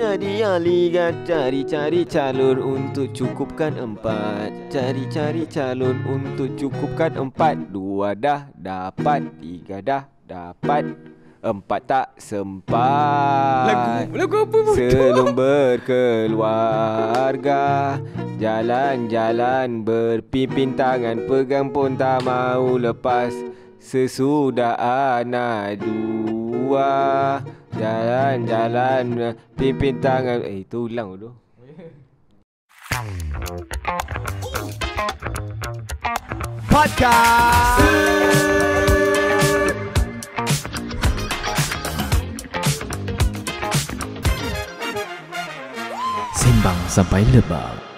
Hanya dia lihat kan cari-cari calon untuk cukupkan empat Cari-cari calon untuk cukupkan empat Dua dah dapat, tiga dah dapat Empat tak sempat Lagu, lagu apa pun Sebelum berkeluarga Jalan-jalan berpimpin tangan Pegang pun tak mau lepas Sesudah anak dua Jalan, jalan, eh, pimpin tangan. Eh, itu ulang dulu. Podcast. Sembang sampai lebar.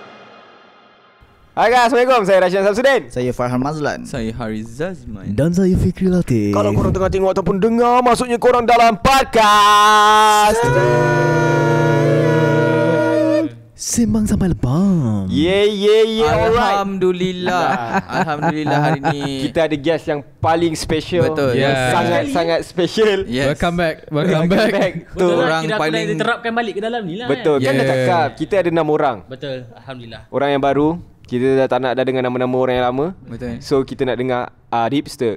Hai guys, Assalamualaikum Saya Rashid Samsudin Saya Farhan Mazlan Saya Hariz Zazman Dan saya Fikri Latif Kalau korang tengah tengok ataupun dengar Maksudnya korang dalam podcast Sembang sampai lebam Yeah, yeah, yeah Alhamdulillah Alhamdulillah. hari ni Kita ada guest yang paling special Betul yes. Yes. Sangat, sangat special yes. Welcome back Welcome, Welcome back, back. Betul lah, orang kita paling... dah diterapkan balik ke dalam ni lah Betul, kan, yeah. kan dah cakap Kita ada enam orang Betul, Alhamdulillah Orang yang baru kita dah tak nak dah dengar nama-nama orang yang lama. Betul. So kita nak dengar Ah, uh, hipster. Ah!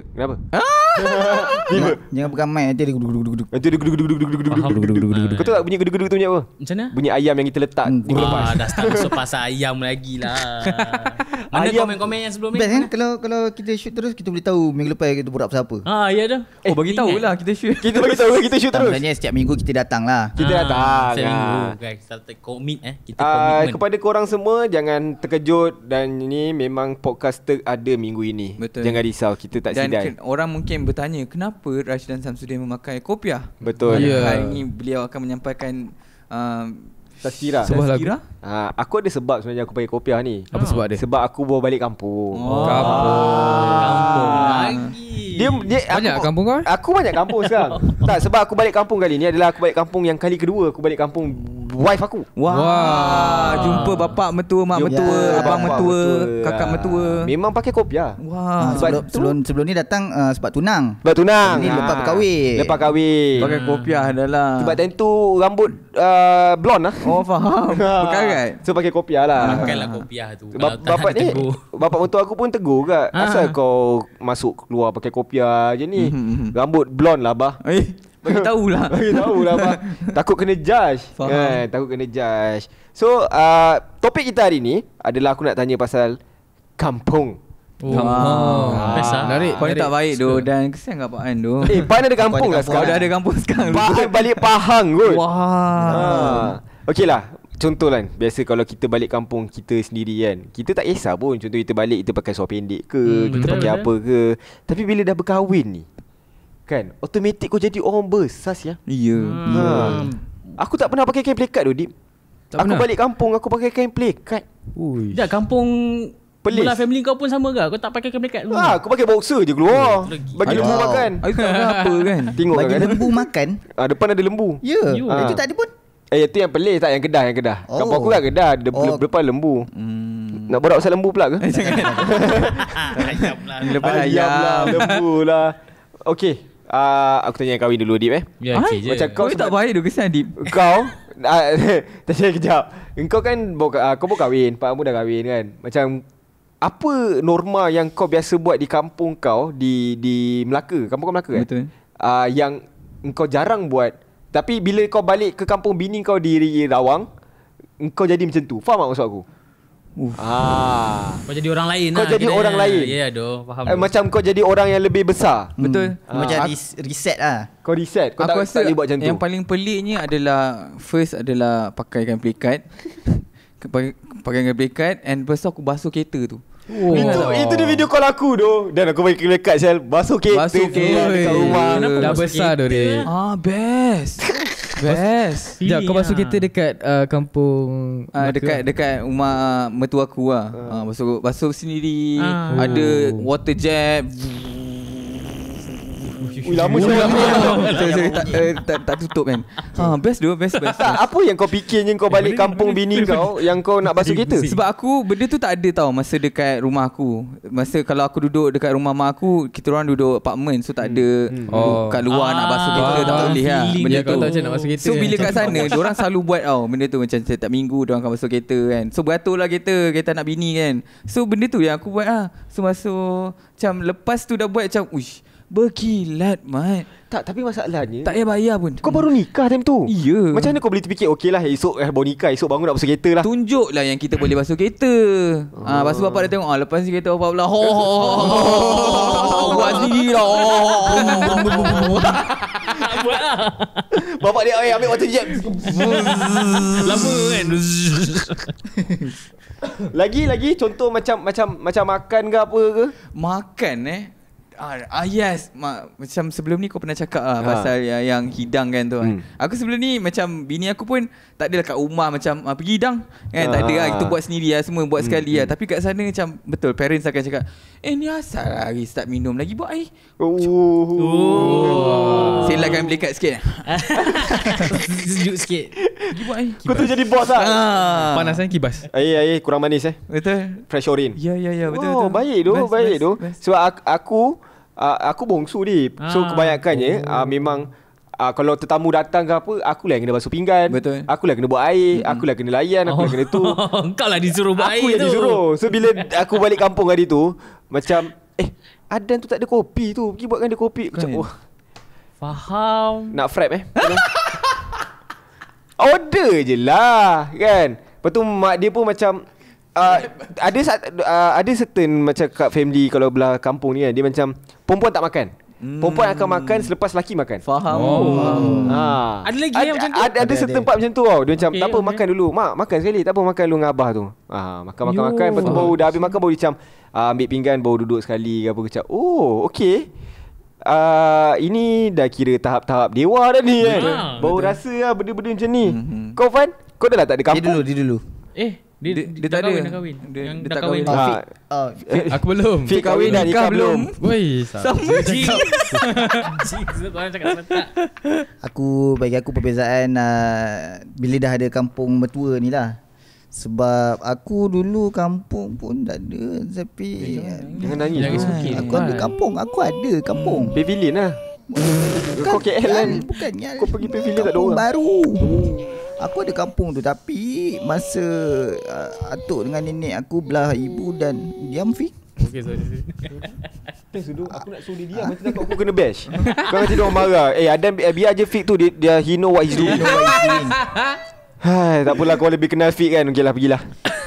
Kenapa? Jangan pegang mic nanti ada gedug gedug Nanti ada gedug gedug gedug gedug gedug gedug gedug gedug. Kau tahu tak bunyi gedug gedug tu bunyi apa? Macam mana? Bunyi ayam yang kita letak hmm. di rumah. Ah, dah start masuk pasal ayam lagi lah. Mana komen-komen yang sebelum ni? Best kan kalau kalau kita shoot terus kita boleh tahu minggu lepas kita borak pasal apa. Ah, ya dah. Oh, bagi eh, tahu lah kita shoot. Kita bagi tahu kita shoot terus. Sebenarnya setiap minggu kita datang lah. Kita ah, datang. Setiap minggu ah. guys, kita commit eh. Kita commit. kepada korang semua jangan terkejut dan ini memang podcast ada minggu ini. Jangan risau risau kita tak sidai. Dan orang mungkin bertanya kenapa Rashid Rashidan Samsudin memakai kopiah? Betul. Yeah. Hari ini beliau akan menyampaikan uh, um, tasira. Sebuah lagu. Uh, aku ada sebab sebenarnya aku pakai kopiah ni. Apa uh. sebab dia? Sebab aku bawa balik kampung. Oh. Kampung. Kampung. Lagi. Dia, dia banyak aku, kampung kau? Eh? Aku banyak kampung sekarang. tak sebab aku balik kampung kali ni adalah aku balik kampung yang kali kedua aku balik kampung wife aku. Wah, Wah. jumpa bapak mertua, mak mertua, yeah. abang mertua, ya. kakak mertua. Memang pakai kopi kopiah. Wah, ah, sebelum, sebelum sebelum ni datang uh, sebab tunang. Sebab tunang. Ini ha. lepas ah. berkahwin. Lepas kahwin. Pakai kopiah adalah. Sebab time tu rambut uh, blond lah. Oh, faham. Berkarat. so pakai kopiah lah. kopi lah tu. Ba- bapak ni tegur. bapak mertua aku pun tegur kat. Ha. Asal kau masuk keluar pakai kopiah je ni. Mhm, mhm. rambut blond lah bah. Eh. Bagi tahulah. Bagi tahulah apa. takut kena judge. Faham. Kan, takut kena judge. So, uh, topik kita hari ni adalah aku nak tanya pasal kampung. Oh. Wow. Wow. Ah. Ah. Menarik. Ah. Kau ni tak baik tu dan kesian kau kan tu. Eh, pai ada kampung lah sekarang. Kau dah ada kampung sekarang. Pai balik Pahang kut. Wah. Wow. Ah. Okeylah. Contoh kan Biasa kalau kita balik kampung Kita sendiri kan Kita tak kisah pun Contoh kita balik Kita pakai suar pendek ke hmm, Kita betul, pakai betul. apa ke Tapi bila dah berkahwin ni Kan Automatik kau jadi orang bersas ya Ya hmm. ha. Aku tak pernah pakai kain play card tu Deep tak Aku pernah. balik kampung Aku pakai kain play card Uish. kampung Pelis family kau pun sama ke Kau tak pakai kain play card ha, Aku pakai boxer je keluar oh, Bagi lembu wow. makan Aku tak pernah apa kan Tengok Bagi kan lembu makan ha, Depan ada lembu Ya yeah. Ya. ha. Itu tak ada pun Eh itu yang pelik tak yang kedah yang kedah. Oh. Kampung aku kan kedah de- oh. depan lembu. Hmm. Nak borak pasal lembu pula ke? Jangan. Ayam pula. Ah, ayam, lah, lah lembu lah. okay Uh, aku tanya kahwin dulu Deep eh yeah, ya, okay Macam kau tak baik tu kesan Deep Kau ah, Tanya kejap Kau kan uh, Kau pun kahwin Pak Amu dah kahwin kan Macam Apa norma yang kau biasa buat Di kampung kau Di di Melaka Kampung kau Melaka kan Betul uh, Yang Kau jarang buat Tapi bila kau balik Ke kampung bini kau Di Rawang Kau jadi macam tu Faham tak maksud aku Uf. Ah, kau jadi orang lain. Kau lah, jadi kira. orang lain. Ya, yeah, faham. Eh, macam kau jadi orang yang lebih besar. Hmm. Betul. Ah. Macam ah. reset lah. Kau reset. Kau Aku tak, boleh buat macam tu. Yang paling peliknya adalah first adalah pakaikan pelikat. pakai dengan pelikat and besok aku basuh kereta tu. Oh. Itu, itu dia video call aku tu Dan aku bagi kelekat Basuh kereta Basuh kereta Dah besar tu Ah best Best. Ya, yeah, kau masuk kita dekat uh, kampung uh, dekat dekat rumah mertua aku lah. Uh. Uh, masuk masuk sendiri uh. ada oh. water jet. Lama je eh, Tak tutup kan ha, Best dia best best, Apa yang kau yang kau eh, balik kampung bini kau Yang kau nak basuh kereta Sebab aku benda tu tak ada tau Masa dekat rumah aku Masa kalau aku duduk dekat rumah mak aku Kita orang duduk apartment So tak hmm. ada hmm. Oh. oh. Kat luar nak basuh kereta Tak ah, boleh lah Benda tu So bila kat sana orang selalu buat tau Benda tu macam setiap minggu orang akan basuh kereta kan So beratur lah kereta Kereta nak bini kan So benda tu yang aku buat lah So masa macam lepas tu dah buat macam Uish Berkilat mat Tak tapi masalahnya Tak payah bayar pun Kau baru nikah time tu Iya yeah. Macam mana kau boleh terfikir Okey lah esok eh, baru nikah Esok bangun nak basuh kereta lah Tunjuk lah yang kita boleh basuh kereta ha, uh. Basuh bapak dah tengok ah, Lepas ni kereta bapak pula Ho ho Buat diri lah Bapak dia ambil water jet Lama kan Lagi lagi contoh macam Macam macam makan ke apa ke Makan eh Ah, ah yes Ma, Macam sebelum ni kau pernah cakap lah ha. Pasal yang, yang hidang kan tu kan. hmm. Aku sebelum ni macam Bini aku pun Tak lah kat rumah macam ah, Pergi hidang kan? Ha. Tak ada lah Kita ah. buat sendiri lah Semua buat hmm. sekali lah hmm. Ah. Tapi kat sana macam Betul parents akan cakap Eh ni asal lah hari start minum lagi Buat air oh. oh. Sila kan beli kat sikit Sejuk sikit Pergi buat air Kau tu jadi boss lah ha. Panas kan kibas Air air kurang manis eh Betul Fresh orin Ya ya ya betul, oh, betul. Baik tu baik tu Sebab aku uh, aku bongsu ni. So ah. kebanyakannya oh. uh, memang uh, kalau tetamu datang ke apa, akulah yang kena basuh pinggan. Betul. Akulah kena buat air, mm-hmm. akulah kena layan, aku oh. kena tu. Oh, engkau lah disuruh buat aku air tu. Aku yang disuruh. So bila aku balik kampung hari tu, macam eh Adan tu tak ada kopi tu. Pergi buatkan dia kopi. Macam wah. Kan? Oh. Faham. Nak frap eh. Order je lah kan. Lepas tu mak dia pun macam Uh, ada uh, ada certain macam kat family kalau belah kampung ni kan dia macam perempuan tak makan Hmm. Perempuan akan makan selepas laki makan. Faham. Oh. Wow. Ha. Ada lagi yang macam tu. Ada ada satu tempat macam tu tau. Dia macam okay, tak apa okay. makan dulu. Mak makan sekali. Tak apa makan dulu dengan abah tu. Ha, makan makan Yo. makan lepas tu baru dah habis makan baru macam uh, ah, ambil pinggan baru duduk sekali ke apa macam. Oh, okey. Uh, ini dah kira tahap-tahap dewa dah ni kan. Ha, baru rasa lah benda-benda macam ni. Mm-hmm. Kau fan? Kau dah lah tak ada kampung. Dia dulu, dia dulu. Eh dia, dia, dia, dia tak kahwin, ada. dah kahwin dia, Yang dia dah kahwin, kahwin. Ah, Fik, Aku belum Fik kahwin dah nikah belum Woi Sama je Jeez Aku Bagi aku perbezaan uh, Bila dah ada kampung metua ni lah sebab aku dulu kampung pun tak ada Tapi Jangan nangis, nangis. Jangan nangis. Ah, aku ada kampung Aku ada kampung Pavilion lah Kau KL kan Bukan Kau kan? pergi pavilion tak ada orang Kampung baru Aku ada kampung tu tapi masa uh, atuk dengan nenek aku belah ibu dan diam fik. Okey sorry. Tes dulu aku nak suruh dia diam ah. nanti takut aku kena bash. Kau nanti dia marah. Eh Adam eh, biar je fik tu dia, dia he know what he's doing. Hai, tak pula kau lebih kenal fik kan. Okeylah pergilah.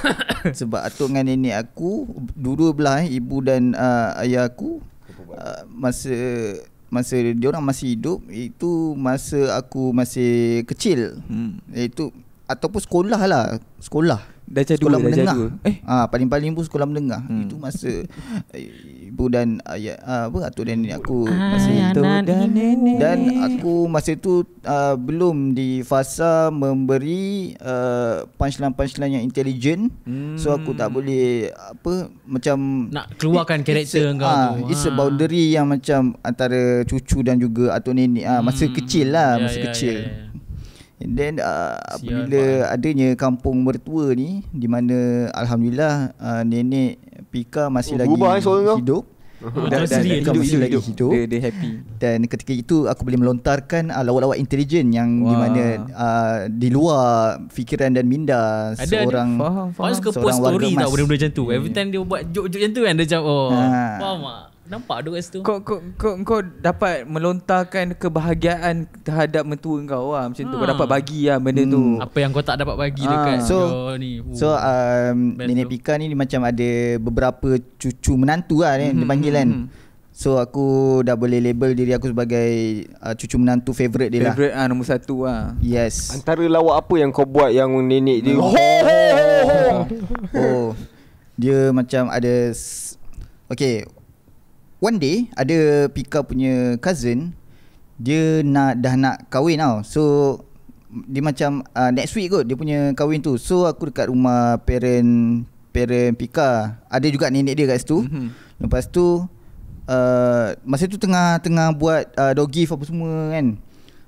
Sebab atuk dengan nenek aku dua belah eh, ibu dan uh, ayah aku uh, masa masa dia orang masih hidup itu masa aku masih kecil hmm. iaitu ataupun sekolah lah sekolah Dah cari dua menengah. Eh, ah paling-paling pun sekolah menengah. Hmm. Itu masa eh, ibu dan ayah ya, ah, apa atuk dan nenek aku ah, masa itu dan nenek. Dan aku masa itu uh, ah, belum di fasa memberi uh, punchline-punchline yang intelligent. Hmm. So aku tak boleh apa macam nak keluarkan it, karakter engkau ah, tu. It's a boundary yang macam antara cucu dan juga atuk nenek ah masa hmm. kecil lah, yeah, yeah, kecil. Yeah, yeah, yeah. And then uh, apabila Sial, eh. adanya kampung mertua ni di mana alhamdulillah uh, nenek Pika masih oh, lagi eh, hidup. hidup. Dan, dan, dan lagi hidup. Dia, happy. Dan ketika itu aku boleh melontarkan uh, lawak-lawak intelijen yang Wah. di mana uh, di luar fikiran dan minda ada, seorang ada. Faham, faham. Faham. seorang post story tak tau benda-benda macam tu. Yeah. Every hmm. time dia buat joke-joke macam tu kan dia macam oh. Ha. Faham tak? Nampak ada kat situ kau, kau, kau, kau dapat melontarkan kebahagiaan terhadap mentua kau lah Macam hmm. tu kau ah. dapat bagi lah benda hmm. tu Apa yang kau tak dapat bagi ha. dekat so, ni Ooh. So um, Nenek Pika ni macam ada beberapa cucu menantu lah ni, kan, mm-hmm. Dia hmm, panggil hmm, kan hmm. So aku dah boleh label diri aku sebagai uh, cucu menantu favourite dia favorite, lah Favorite ah nombor satu ah. Yes Antara lawak apa yang kau buat yang nenek dia Ho ho ho ho Oh Dia macam ada Okay one day ada Pika punya cousin dia nak dah nak kahwin tau. So dia macam uh, next week kot dia punya kahwin tu. So aku dekat rumah parent parent Pika. Ada juga nenek dia kat situ. Mm-hmm. Lepas tu uh, masa tu tengah-tengah buat uh, doggy apa semua kan.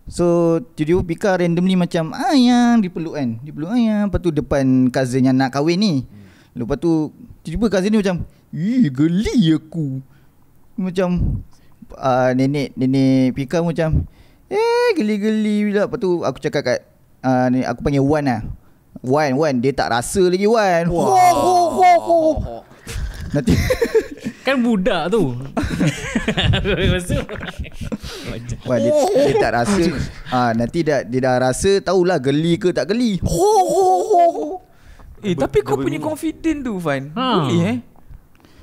So tiba-tiba Pika randomly macam ayang dipeluk kan. Dipeluk ayang lepas tu depan cousin yang nak kahwin ni. Hmm. Lepas tu tiba-tiba cousin ni macam Ih geli aku macam uh, nenek nenek Pika macam eh geli-geli bila lepas tu aku cakap kat uh, nenek, aku panggil Wan lah Wan Wan dia tak rasa lagi Wan wow. ho, ho, ho, ho. nanti kan budak tu Wan, dia, dia, tak rasa ah uh, nanti dah dia dah rasa tahulah geli ke tak geli ho, ho, ho. eh tapi kau punya confident tu Fan ha. boleh eh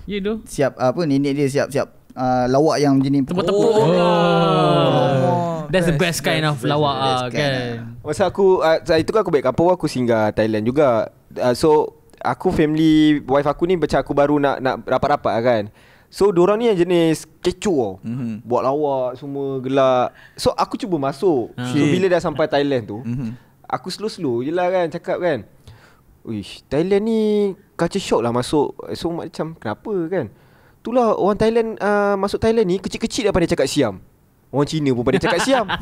Ya yeah, tu. Siap apa nenek dia siap siap uh, lawak yang jenis ni. Tepuk-tepuk. Oh. Oh. Oh. That's the best kind of lawak ah kan. Masa aku uh, itu kan aku balik kampung aku singgah Thailand juga. Uh, so aku family wife aku ni macam aku baru nak nak rapat-rapat lah, kan. So diorang ni yang jenis kecoh mm-hmm. Buat lawak semua gelak So aku cuba masuk hmm. So bila dah sampai Thailand tu mm-hmm. Aku slow-slow je lah kan cakap kan Uish Thailand ni culture shock lah masuk So macam kenapa kan Itulah orang Thailand uh, Masuk Thailand ni Kecil-kecil dah pandai cakap Siam Orang Cina pun pandai cakap Siam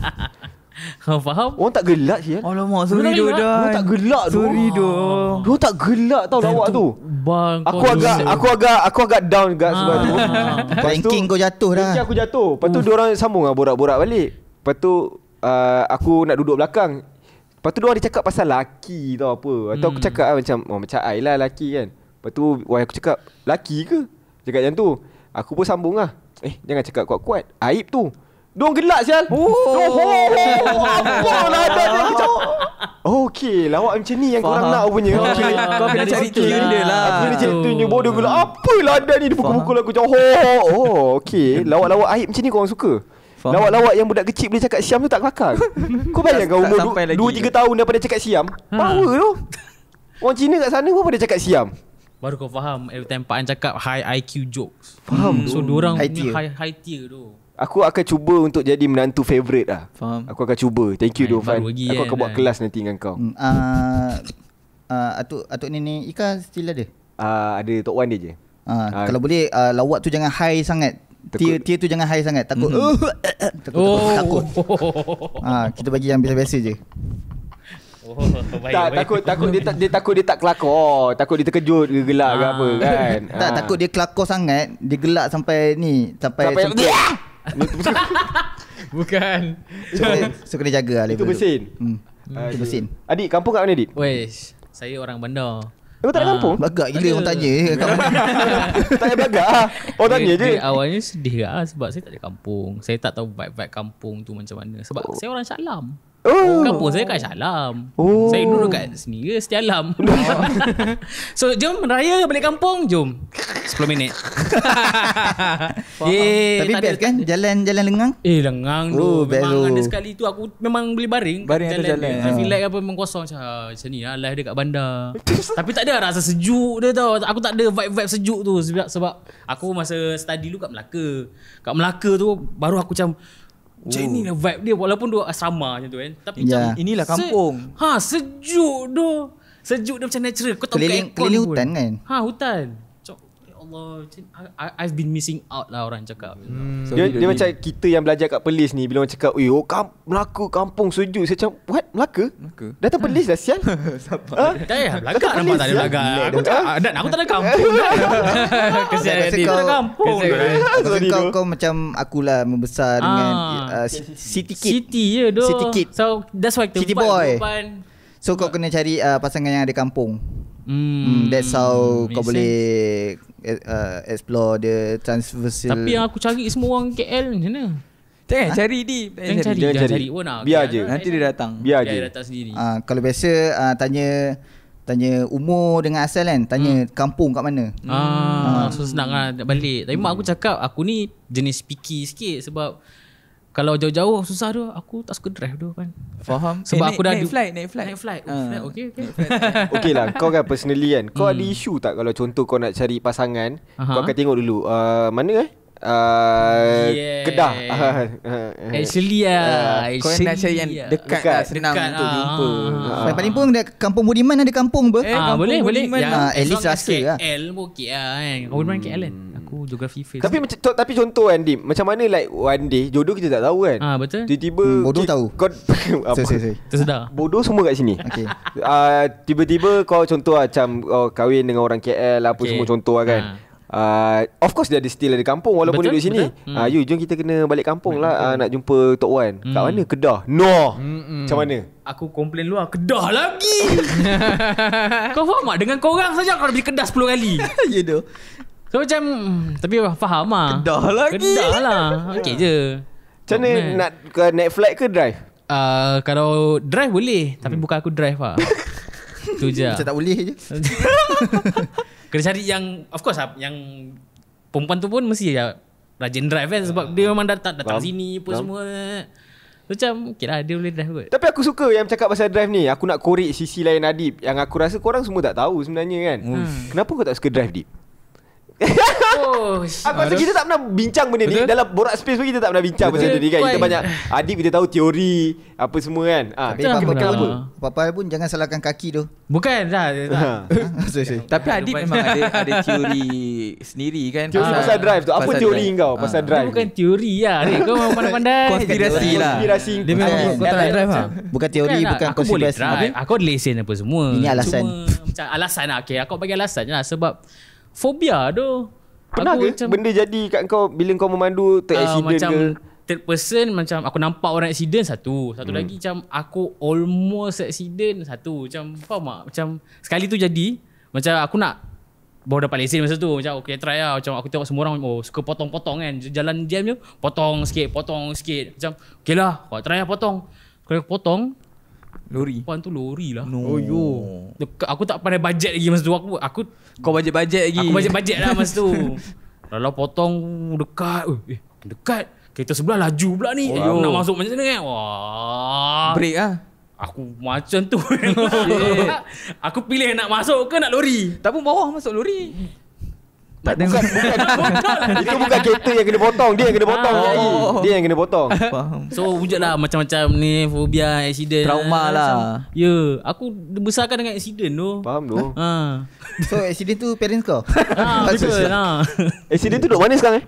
Kau faham? Orang tak gelak sih. Alamak, sorry doh dah. Orang tak gelak tu. Sorry doh. Do. Orang tak gelak tau Dan lawak tu. Bang, aku agak do. aku agak aku agak down juga ah. sebab tu. Ha. Ranking kau jatuh dah. Ranking aku jatuh. Lepas tu orang sambung ah borak-borak balik. Lepas tu uh, aku nak duduk belakang. Lepas tu orang dia cakap pasal laki tau apa. Atau hmm. aku cakap ah, macam oh, macam ailah laki kan. Lepas tu wife aku cakap laki ke? Cakap macam tu Aku pun sambung lah Eh jangan cakap kuat-kuat Aib tu Diorang gelak sial Oh Apa lah ada dia kecap Okay Lawak macam ni yang Faham. korang nak lah. punya okay. Kau kena, kena cari tune lah. dia lah Aku kena cari tune dia bodoh gula Apa lah ada ni Dia pukul-pukul aku macam Oh okay Lawak-lawak aib macam ni korang suka Faham. Lawak-lawak yang budak kecil boleh cakap siam tu tak kelakar Kau bayangkan umur 2-3 tahun daripada cakap siam ha. Power tu Orang Cina kat sana pun boleh cakap siam Baru kau faham Every eh, time Pak An cakap High IQ jokes Faham hmm. So diorang high tier. High, high tier tu Aku akan cuba untuk jadi menantu favourite lah Faham Aku akan cuba Thank you Dovan Aku akan eh, buat kan. kelas nanti dengan kau uh, uh, Atuk, Atuk Nini Ika still ada? Uh, ada Tok Wan dia je Ah, uh, kalau boleh uh, lawak tu jangan high sangat. Tier tier tu jangan high sangat. Takut. Mm-hmm. takut. Oh. takut. uh, kita bagi yang biasa-biasa je. Oh, oh, oh tak baik. takut takut dia tak dia takut dia tak kelakar. Oh, takut dia terkejut ke gelak ah. ke apa ah. kan. Ah. Tak takut dia kelakar sangat, dia gelak sampai ni, sampai sampai dia. Ah! Bukan. So, so kena jaga lah Itu mesin. Hmm. hmm. Itu mesin. Adik, kampung kat mana adik? Wesh, saya orang bandar. Kau oh, tak ada ah. kampung? Bagak gila orang tanya. tanya bagak ah. Oh tanya je. Awalnya sedih lah sebab saya tak ada kampung. Saya tak tahu vibe-vibe kampung tu macam mana. Sebab saya orang Shalam. Oh. Kampung saya kat Shalam. Oh. Saya dulu dekat sini ke Setia Alam. so jom raya balik kampung. Jom. 10 minit. Yeay, eh, Tapi best kan? Jalan-jalan lengang? Eh lengang tu. Oh, memang ada sekali tu aku memang beli baring. Baring jalan, jalan. Dia. Ha. Feel like apa memang kosong. Macam, ah, macam ni lah live dekat bandar. Tapi tak ada lah, rasa sejuk dia tau. Aku tak ada vibe-vibe sejuk tu. Sebab, sebab aku masa study dulu kat Melaka. Kat Melaka tu baru aku macam macam oh. inilah vibe dia walaupun dua asrama macam tu kan. Tapi yeah. macam inilah kampung. Se- ha sejuk doh. Sejuk dia macam natural. Kau tahu keliling, keliling hutan pun. kan? Ha hutan. Allah I, I've been missing out lah Orang cakap hmm. so, hmm. Dia, dia macam kita yang belajar kat Perlis ni Bila orang cakap Ui, oh, kam, Melaka kampung sejuk Saya macam What? Melaka? Melaka? Datang Perlis dah sial Sampai ha? Belaka tak ada Melaka Aku tak ah, aku tak ada kampung Kesian kau kampung kau macam Akulah membesar dengan ah. uh, City kid City je City kid So that's why City boy So kau kena cari uh, pasangan yang ada kampung Mm. That's how mm. kau Makes boleh eh, uh, explore the transversal. Tapi yang aku cari semua orang KL ni. mana? Jangan ha? cari di Jangan cari, jangan cari. cari. Oh, Biar je Nanti dia datang Biar, Biar je datang sendiri. Uh, kalau biasa uh, Tanya Tanya umur dengan asal kan Tanya hmm. kampung kat mana ah, hmm. So senang lah nak balik Tapi hmm. mak aku cakap Aku ni jenis picky sikit Sebab kalau jauh-jauh susah tu aku tak suka drive tu kan. Faham? Sebab eh, aku dah naik flight, naik flight. Naik flight. Uh. Okey okey. lah. kau kan personally kan. Kau hmm. ada isu tak kalau contoh kau nak cari pasangan, uh-huh. kau akan tengok dulu uh, mana eh? Uh, yeah. Kedah Actually ah. lah uh, Kau actually nak cari yang lah. dekat, dekat lah Senang dekat, untuk uh, lah. jumpa uh, uh, paling pun ada Kampung Budiman ada kampung apa? Eh, uh, boleh, Budiman boleh. Ya. Yang, uh, at least rasa lah KL pun okay lah kan Kampung Budiman KL kan aku geografi face. Tapi macam to, tapi contoh Andy, macam mana like one day jodoh kita tak tahu kan. Ah betul. Tiba-tiba hmm, bodoh ki, tahu. Kau apa? Say, say, say. Tersedar. Bodoh semua kat sini. Okey. Ah uh, tiba-tiba kau contoh lah, macam kau oh, kahwin dengan orang KL apa semua contoh lah kan. Ha. Uh, of course dia ada still ada kampung walaupun betul, dia duduk sini. Ah, hmm. Uh, you jom kita kena balik kampung balik lah kampung. Uh, nak jumpa Tok Wan. Hmm. Kat mana? Kedah. No. Hmm, hmm, Macam mana? Aku komplain luar Kedah lagi. kau faham tak? Dengan korang saja kau dah pergi Kedah 10 kali. you ya know. So macam hmm, Tapi faham lah Kedah lagi Kedah lah Okay je Macam ni nak ke Netflix ke drive? Uh, kalau drive boleh hmm. Tapi bukan aku drive lah Tu je lah. Macam tak boleh je Kena cari yang Of course lah Yang Perempuan tu pun mesti ya Rajin drive kan Sebab uh, dia memang datang, datang sini pun dalam. semua macam okay lah, dia boleh drive kot Tapi aku suka yang cakap pasal drive ni Aku nak korek sisi lain Adib Yang aku rasa korang semua tak tahu sebenarnya kan hmm. Kenapa kau tak suka drive Adib? Oh, aku rasa kita tak pernah bincang benda betul? ni Dalam borak space pun kita tak pernah bincang betul? benda ni kan Kita banyak adik kita tahu teori Apa semua kan ha. Tapi apa-apa pun Apa-apa pun jangan salahkan kaki tu Bukan lah Tapi adik memang ada, ada teori sendiri kan Teori pasal, pasal drive tu Apa pasal teori drive. kau ah. pasal drive Bukan teori lah adik Kau memang pandai-pandai Konspirasi lah Konspirasi Dia memang kau tak nak drive lah Bukan teori bukan lah. konspirasi Aku boleh drive Aku lesen apa semua Ini alasan Alasan lah Okay aku bagi alasan je lah Sebab Fobia tu Pernah aku ke macam, benda jadi kat kau Bila kau memandu Third uh, accident macam, ke Third person macam Aku nampak orang accident satu Satu hmm. lagi macam Aku almost accident satu Macam faham tak Macam sekali tu jadi Macam aku nak Baru dapat lesen masa tu Macam okay try lah Macam aku tengok semua orang Oh suka potong-potong kan Jalan jam je Potong sikit Potong sikit Macam okay lah Kau try lah potong Kau potong Lori. Puan tu lori lah. No. Oh yo. Dekat, aku tak pandai bajet lagi masa tu aku. Aku kau bajet-bajet lagi. Aku bajet-bajet lah masa tu. Kalau potong dekat, eh, eh, dekat. Kereta sebelah laju pula ni. Oh, eh, nak masuk macam mana kan? Wah. Break ah. Aku macam tu. aku pilih nak masuk ke nak lori. Tapi bawah masuk lori. Tak bukan, tengok. Bukan, bukan. Itu bukan kereta yang kena potong. Dia yang kena potong. Ah, oh. Dia yang kena potong. Faham. So wujud lah macam-macam ni. Fobia, accident. Trauma lah. lah. Ya. Yeah, aku besarkan dengan accident tu. Faham tu. Ha. Ah, So accident tu parents kau? Ha. Ah, betul. Ha. Accident tu duduk mana sekarang eh?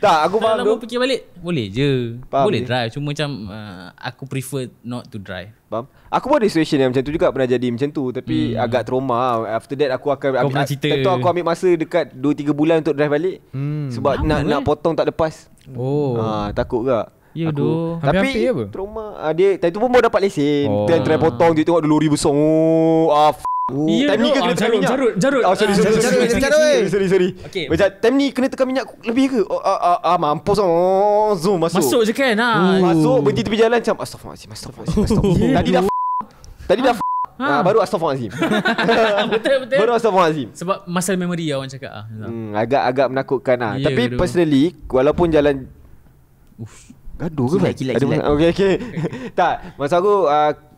tak aku faham tu. Kalau fikir balik. Boleh je. Faham boleh ni? Eh? drive. Cuma macam uh, aku prefer not to drive. Faham? Aku pun ada situation yang macam tu juga pernah jadi macam tu tapi hmm. agak trauma. After that aku akan Kau pernah Tentu aku ambil masa dekat 2 3 bulan untuk drive balik. Hmm. Sebab Lama nak eh. nak potong tak lepas. Oh. Ha, takut gak. Ya aku, Tapi trauma uh, dia tadi tu pun baru dapat lesen. Oh. Dia try potong dia tengok ada lori besar. Oh, ah, Oh, yeah, time ni no. ke kena tekan ah, minyak? Jarut, jarut. Oh, sorry, ah, sorry, sorry, sorry, sorry, sorry, sorry, sorry. Okay. Macam, time ni kena tekan minyak lebih ke? Oh, ah, ah, ah, mampus lah. Oh, zoom, masuk. Masuk je kan, ah. Masuk, berhenti tepi jalan macam, astaghfirullahaladzim, astaghfirullahaladzim, Tadi dah f***. Tadi dah f***. Ha. Ha, baru Astaghfirullahalazim. betul betul. Baru Astaghfirullahalazim. Sebab muscle memory ya orang cakap ah. Hmm, agak agak menakutkan ah. Yeah, Tapi personally walaupun jalan uff gaduh ke? Kilat, kilat, Okey okey. Tak, masa aku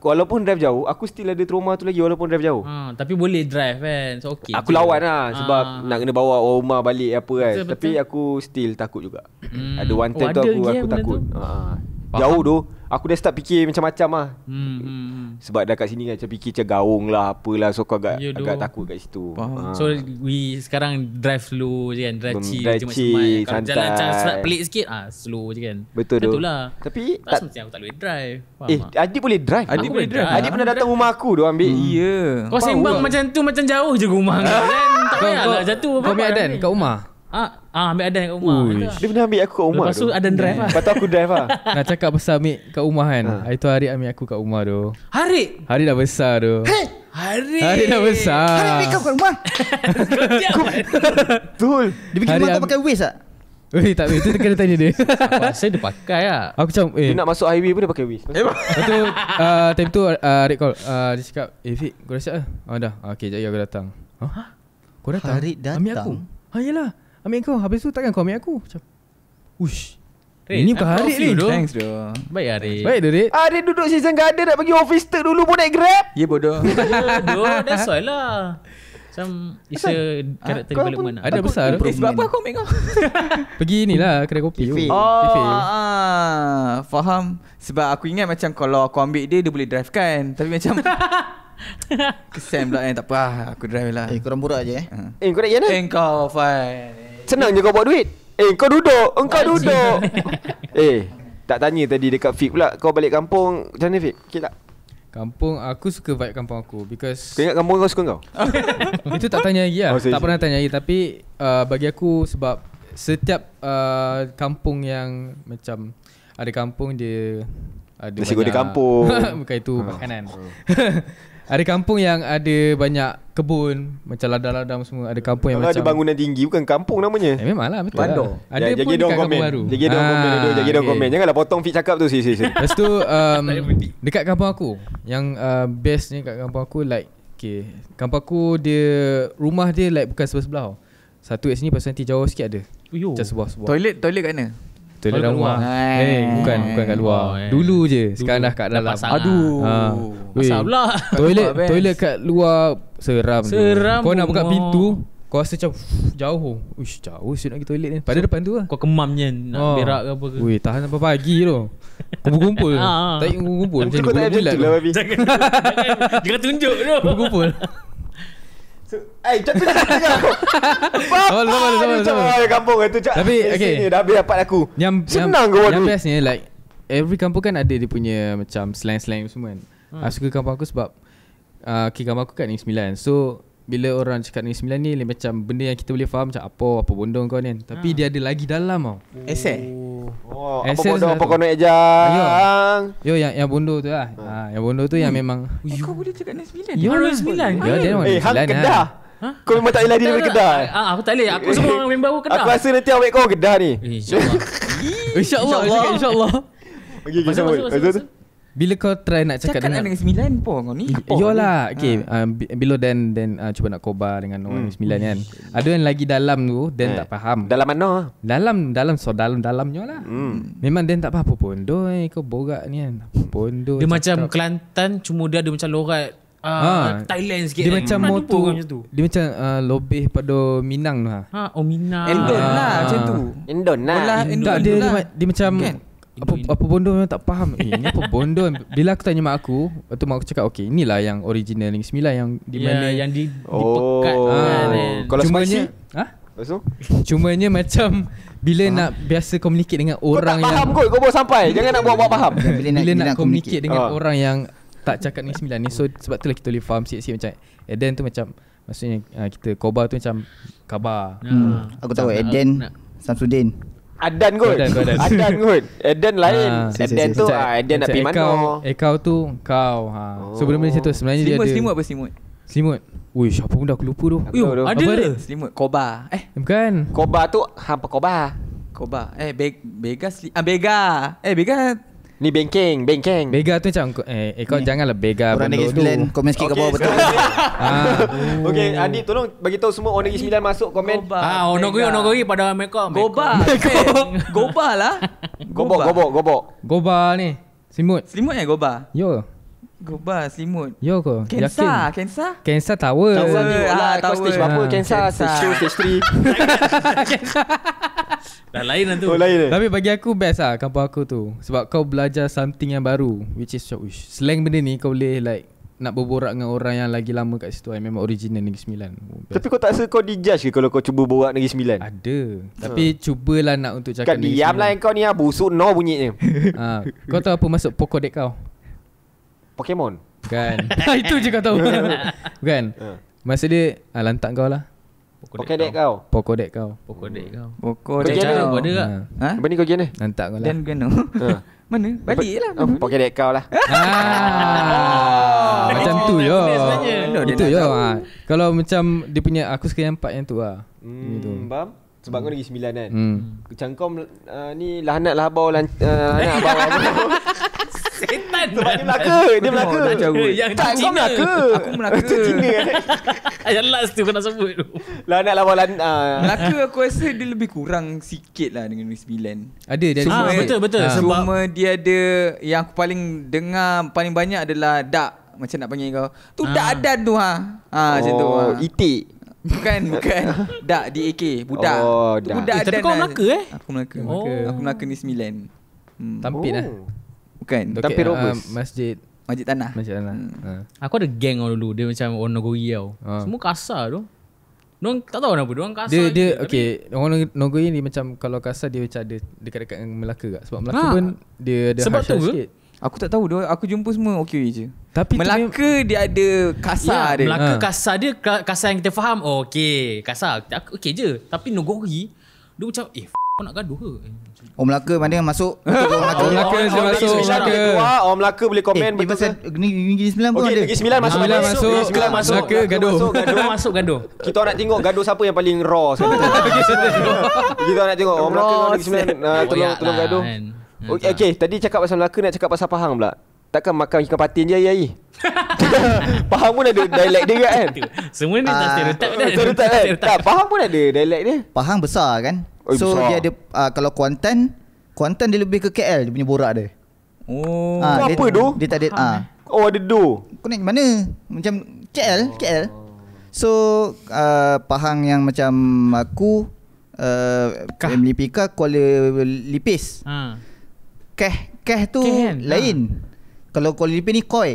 walaupun drive jauh aku still ada trauma tu lagi walaupun drive jauh. Ha tapi boleh drive kan. So okey. Aku lawan lah sebab ha. nak kena bawa orang balik apa kan. Betul, betul. Tapi aku still takut juga. Hmm. Ada oh, time oh, tu ada aku aku takut. Ha. Faham. Jauh tu Aku dah start fikir macam-macam lah hmm, hmm, hmm. Sebab dah kat sini kan, macam fikir macam gaung lah Apalah So aku agak, yeah, agak takut kat situ ha. So we sekarang drive slow je kan Drive hmm, chill je cuma Kalau jalan macam pelik sikit ah Slow je kan Betul tu lah Tapi Tak, tak semestinya aku tak boleh drive Faham Eh tak? Adik boleh drive Adik boleh drive, drive. Adik pernah datang drive. rumah aku tu ambil hmm. yeah. Kau sembang macam tu macam jauh je rumah kau kan? Tak payahlah jatuh Kau ambil kan? Adan kat rumah Ah, ah ambil Adan kat rumah. Uish. Dia pernah ambil aku kat rumah. Lepas tu Adan hmm. drive lah. Lepas tu aku drive lah. Nak cakap pasal ambil kat rumah kan. Ha. Itu hari ambil aku kat rumah tu. Hari? Hari dah besar tu. Hei! Hari. Hari dah besar. Hari ambil kau kat rumah. kau Betul. Dia bikin rumah kau pakai waist tak? Weh tak weh Itu kena tanya dia Saya dia pakai lah Aku macam eh. Dia nak masuk highway pun dia pakai wis. Eh, Lepas tu uh, Time tu uh, Rick call uh, Dia cakap Eh Fik kau dah siap Oh dah ah, Okay jadi aku datang Hah? Kau datang? Hari datang? Ambil aku? Ha yelah Ambil kau Habis tu takkan kau ambil aku Macam Ush Red, Ini bukan Harid ni dulu. Thanks bro Baik hari. Baik tu Hari Harid duduk season garden Nak pergi office tu dulu pun naik grab Ya yeah, bodoh Bodoh yeah, That's why lah Macam Is karakter character ah, kau development lah Ada aku besar eh, Sebab apa aku ambil kau Pergi ni lah Kedai kopi Kifei. Oh, oh ah, Faham Sebab aku ingat macam Kalau aku ambil dia Dia boleh drive kan Tapi macam Kesan pula eh Takpe lah Aku drive lah Eh korang borak je eh ah. Eh korang ya Eh kau fine Senang je kau buat duit Eh kau duduk Engkau Wajib. duduk Eh Tak tanya tadi dekat Fik pula Kau balik kampung Macam mana Fik? Okay tak? Kampung aku suka vibe kampung aku Because Kau ingat kampung kau suka kau? Itu tak tanya lagi lah oh, Tak pernah tanya lagi Tapi uh, Bagi aku sebab Setiap uh, Kampung yang Macam Ada kampung dia Ada Nasi banyak Nasi kampung Bukan itu oh. makanan ada kampung yang ada banyak kebun Macam ladang-ladang semua Ada kampung yang Kalau macam Ada bangunan tinggi Bukan kampung namanya eh, Memang lah betul Bandar. lah Ada ya, pun dekat kampung baru Jagi dong komen Jagi ah, dong komen Janganlah potong fit cakap tu si, si, si. Lepas tu um, Dekat kampung aku Yang uh, best ni dekat kampung aku Like okay. Kampung aku dia Rumah dia like bukan sebelah-sebelah Satu kat sini pasal nanti jauh sikit ada Macam sebuah-sebuah Toilet, toilet kat mana? Kita dalam rumah. Eh, eh bukan eh. bukan kat luar. Hey. Oh, eh. Dulu je. Sekarang dah kat dalam. Dah Aduh. Ha. Pasal pula. Toilet toilet kat luar seram. Seram. Kau nak buka pintu, kau rasa macam jauh Uish jauh Sini nak pergi toilet ni Pada so, depan tu lah Kau kemamnya. je Nak oh. berak ke apa ke Ui tahan sampai pagi tu Kau kumpul ah. Tak ingin kumpul-kumpul Macam ni Jangan tunjuk tu Kumpul-kumpul Eh, hey, cakap cakap cakap Bapak Dia kampung itu eh, cakap Tapi, okay. Sini, dah habis dapat aku yang, Senang yang, kau Yang bestnya, like Every kampung kan ada dia punya Macam slang-slang semua kan hmm. Aku ah, suka kampung aku sebab uh, Okay, kampung aku kat Ning Sembilan So, bila orang cakap negeri sembilan ni macam benda yang kita boleh faham macam apa apa bondong kau ni kan. tapi ha. dia ada lagi dalam tau eset oh eset oh, apa bondong lah apa kau nak ejang yo yang yang bondo tu lah ha. ha yang bondo tu hmm. yang memang eh, kau you. boleh cakap negeri sembilan dia orang sembilan yo eh hang lah. kedah ha? kau memang tak lari dari kedah ah aku tak leh aku semua orang member aku kedah aku rasa nanti awek kau kedah ni insyaallah insyaallah insyaallah Okay, kita okay, bila kau try nak cakap, dengan Cakap dengan 9 pun kau ni Apa lah Okay ha. um, Below then Then uh, cuba nak kobar dengan orang hmm. 9 kan Ada yang lagi dalam tu Then eh. tak faham Dalam mana? Dalam Dalam so dalam dalam, lah hmm. Memang then tak faham apa pun Doi kau borak ni kan Apa pun doi Dia macam kau. Kelantan Cuma dia ada macam lorat Uh, ah, ha. Thailand sikit Dia eh. macam motor macam Dia macam uh, Lobih pada Minang lah ha, Oh Minang Endon ha. lah macam tu Endon lah Dia, lah. dia, macam kan? apa, apa bondo memang tak faham eh, Ini apa bondo Bila aku tanya mak aku Waktu mak aku cakap Okay inilah yang original yang sembilan Yang di ya, mana Yang di, dipekat oh. cuma kan, kan. Kalau spicy ha? Cumanya macam bila ha? nak biasa communicate dengan orang yang Kau tak faham yang, kot kau buat sampai Jangan nak buat-buat faham Bila nak, bila nak communicate, communicate dengan oh. orang yang Tak cakap ni sembilan ni So sebab tu lah kita boleh faham sikit-sikit macam Eden tu macam Maksudnya ah, kita Koba tu macam Kabar hmm. Aku tahu Eden Samsudin Adan kot Adan, Adan. Adan kot Adan lain ha, si, Adan si, si, tu si, ah, Adan nak pergi mana Ekau tu Kau ha. Oh. So benda-benda tu Sebenarnya selimut, dia ada Selimut apa selimut Selimut Ui siapa pun dah aku lupa tu Ui ada, ada Selimut Koba Eh bukan Koba tu Hampa koba Koba Eh bega, Bega sli- ah, Bega Eh Bega Ni bengkeng, bengkeng. Bega tu macam eh, eh kau janganlah bega Orang negeri sembilan komen sikit okay, ke bawah betul. okay Oh. Ah. Okey, tolong bagi tahu semua orang negeri sembilan masuk komen. Ah, orang negeri, orang negeri pada Mekong. goba goba lah. Gobok, gobok, goba Gobal ni. Simut. Simut eh gobal. Yo. Gubah selimut Yo ko Kensa Kensa Kensa tower Tower Ah, Tower stage apa Kensa Stage 2 Stage 3 Kensa Dah lain lah tu Oh lain eh? Tapi bagi aku best lah Kampung aku tu Sebab kau belajar Something yang baru Which is ush, Slang benda ni Kau boleh like nak berborak dengan orang yang lagi lama kat situ Memang original Negeri Sembilan oh, Tapi kau tak rasa kau di judge ke Kalau kau cuba borak Negeri Sembilan Ada so. Tapi cubalah nak untuk cakap kau Diam lah kau ni lah Busuk no bunyinya ha. Ah, kau tahu apa masuk pokok dek kau Pokemon Bukan Itu je kau tahu Bukan ya. Masa dia ah, Lantak kau lah Pokodek kau Pokodek kau Pokodek kau Pokodek kau Pokodek kau ah. Pokodek kau ha? Apa ni kau gana Lantak kau lah Dan gana ha. Mana Balik lah oh, Pokodek kau lah ah. Ah. Macam tu yo. Itu yo. Kalau macam Dia punya Aku suka yang part yang tu lah Hmm sebab kau hmm. lagi sembilan kan hmm. Macam kau uh, ni Lahanat lah bau lan, uh, bau setan tu, dia Melaka Dia Melaka Tak oh, jauh Yang tak, Cina Melaka. Aku Melaka Itu Cina Yang last tu kau nak sebut tu Lah nak lawan lan, ah. Melaka aku rasa Dia lebih kurang sikit lah Dengan Miss Milan Ada dia ah, Betul betul ah. Cuma dia ada Yang aku paling dengar Paling banyak adalah Dak Macam nak panggil kau Tu ha. Dak Adan tu ha, ha macam tu oh, ha. Itik Bukan, bukan. Oh, Dak, DAK. Budak. Oh, Budak eh, tapi kau lah. Melaka eh? Aku Melaka. Oh. Aku Melaka ni 9. Hmm. Tampil lah. oh. lah. Bukan okay, Tapi ah, Robus uh, Masjid Masjid Tanah Masjid Tanah hmm. Ah. Aku ada geng orang dulu Dia macam orang Nogori tau uh. Semua kasar tu Diorang tak tahu kenapa Diorang kasar Dia, lagi, dia okay. Orang Nogori ni macam Kalau kasar dia macam ada Dekat-dekat dengan Melaka kat Sebab Melaka ha. pun Dia ada Sebab tu Aku tak tahu Aku jumpa semua okey je tapi Melaka dia ada kasar yeah, dia. Melaka ha. kasar dia kasar yang kita faham. Oh, okey, kasar. Okay je. Tapi Nogori dia macam eh kau nak gaduh ke? Eh, orang Melaka mana masuk? Betul orang Melaka. Orang Melaka masuk. Orang Orang Melaka boleh komen eh, eh betul Ni Negeri sembilan pun okay, ada. Negeri 9 masuk. Negeri 9 masuk. Negeri gaduh. gaduh. masuk gaduh. Kita nak tengok gaduh siapa yang paling raw Kita nak tengok. Orang Melaka Negeri sembilan. Eh, tolong lah, gaduh. Kan. Okay, tadi cakap pasal Melaka nak cakap pasal Pahang pula. Takkan makan ikan patin je Yai Faham pun ada dialect dia kan Semua ni tak ah. stereotype kan Tak faham pun ada dialect dia Faham besar kan Oi, So besar. dia ada uh, Kalau Kuantan Kuantan dia lebih ke KL Dia punya borak dia Oh, ah, apa tu? Dia tak ada ah. Oh ada do Kau nak mana? Macam KL oh. KL So uh, Pahang yang macam Aku uh, Family Pika Kuala Lipis ah. Keh Keh tu Keh, kan? Lain kalau Kuala Lumpur ni koi.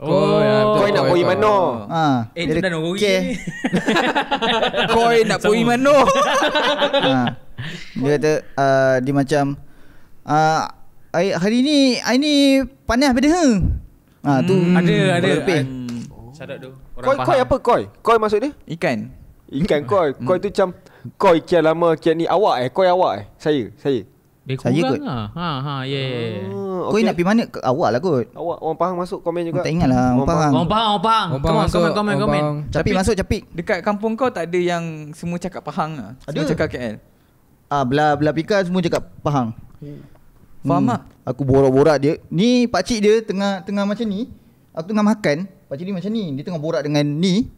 Oh, ya, oh koi nak koi mano. Ha. Eh, dia nak koi. Koi nak koi mano. Ha. Dia kata uh, dia macam uh, hari ni hari ni panas beda ha. Ha tu hmm, ada ada. Um, oh. Koi faham. koi apa koi? Koi maksud dia? Ikan. Ikan koi. Hmm. Koi hmm. tu macam koi kia lama kia ni awak eh, koi awak eh. Saya, saya. Eh, saya kot. Lah. Ha ha yeah. Oh. Kau okay. nak pergi mana? Awal lah kot. Awal. Orang Pahang masuk komen juga. Oh, tak ingat lah. Orang Pahang. Orang Pahang. Orang Pahang. Orang Pahang. Komen, komen, komen. Capik masuk, capik. Dekat kampung kau tak ada yang semua cakap Pahang lah. Ada. cakap KL. Ah, belah, belah Pika semua cakap Pahang. Hmm. Faham tak? Hmm. Aku borak-borak dia. Ni pakcik dia tengah tengah macam ni. Aku tengah makan. Pakcik dia macam ni. Dia tengah borak dengan ni.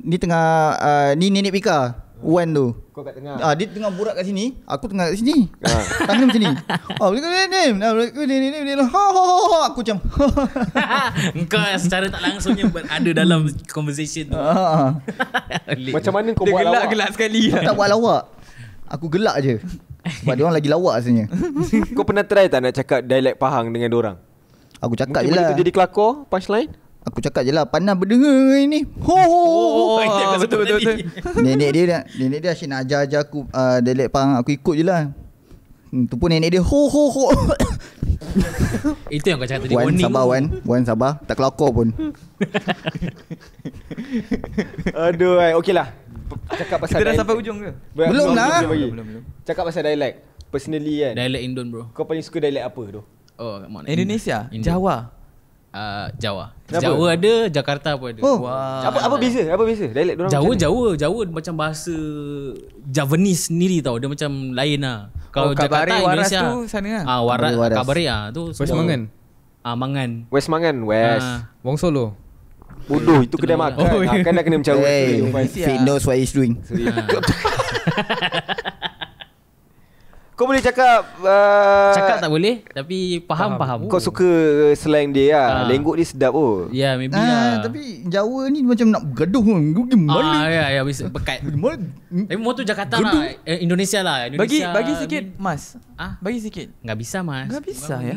Ni tengah, uh, ni nenek Pika. Wan tu Kau kat tengah ah, Dia tengah burak kat sini Aku tengah kat sini ah. Tangan macam ni Oh boleh kau ni ni ni ni Aku macam Engkau secara tak langsungnya ada dalam conversation tu Macam mana kau dia buat lawak gelak-gelak sekali Tak buat lawak Aku gelak je Sebab dia orang lagi lawak rasanya Kau pernah try tak nak cakap Dialek Pahang dengan orang? Aku cakap Mungkin je lah Mungkin jadi kelakor Punchline Aku cakap je lah Panas berdengar ni Ho ho oh, oh, Betul betul betul Nenek dia Nenek dia asyik nak ajar-ajar aku uh, Dialek pang Aku ikut je lah hmm, Tu pun nenek dia Ho ho ho Itu yang kau cakap tadi Wan sabar Wan Wan sabar Tak kelakor pun Aduh Okay lah Cakap pasal Kita dah sampai ujung ke? Belum, belum lah belum, belum, belum. Cakap pasal dialect Personally kan Dialect Indon bro Kau paling suka dialect apa tu? Oh, Indonesia Indon. Jawa uh, Jawa. Kenapa? Jawa ada, Jakarta pun ada. Oh. Wow. Apa apa beza? Apa beza? Dialek dia orang. Jawa, Jawa, Jawa, Jawa macam bahasa Javanese sendiri tau. Dia macam lain lah. Kalau oh, Jakarta Kabare, Indonesia tu sana ah. Ah, Waras, waras. Kabare ah. Tu West Mangan. Ah, Mangan. West Mangan, West. Ah. Wong Solo. Bodoh, itu kedai makan. Oh, yeah. Akan nak kena macam hey, Fit knows what he's doing. Kau boleh cakap uh, Cakap tak boleh Tapi faham faham, faham. Kau suka slang dia lah ha. Ah. Lenggok dia sedap oh. Ya yeah, maybe ha, lah Tapi Jawa ni macam nak bergaduh Kau gimana ha, Ya ya bisa Pekat Tapi eh, motor Jakarta lah eh, Indonesia lah Indonesia Bagi ah? bagi sikit mi- mas Ah, ha? Bagi sikit Gak bisa mas Gak bisa ya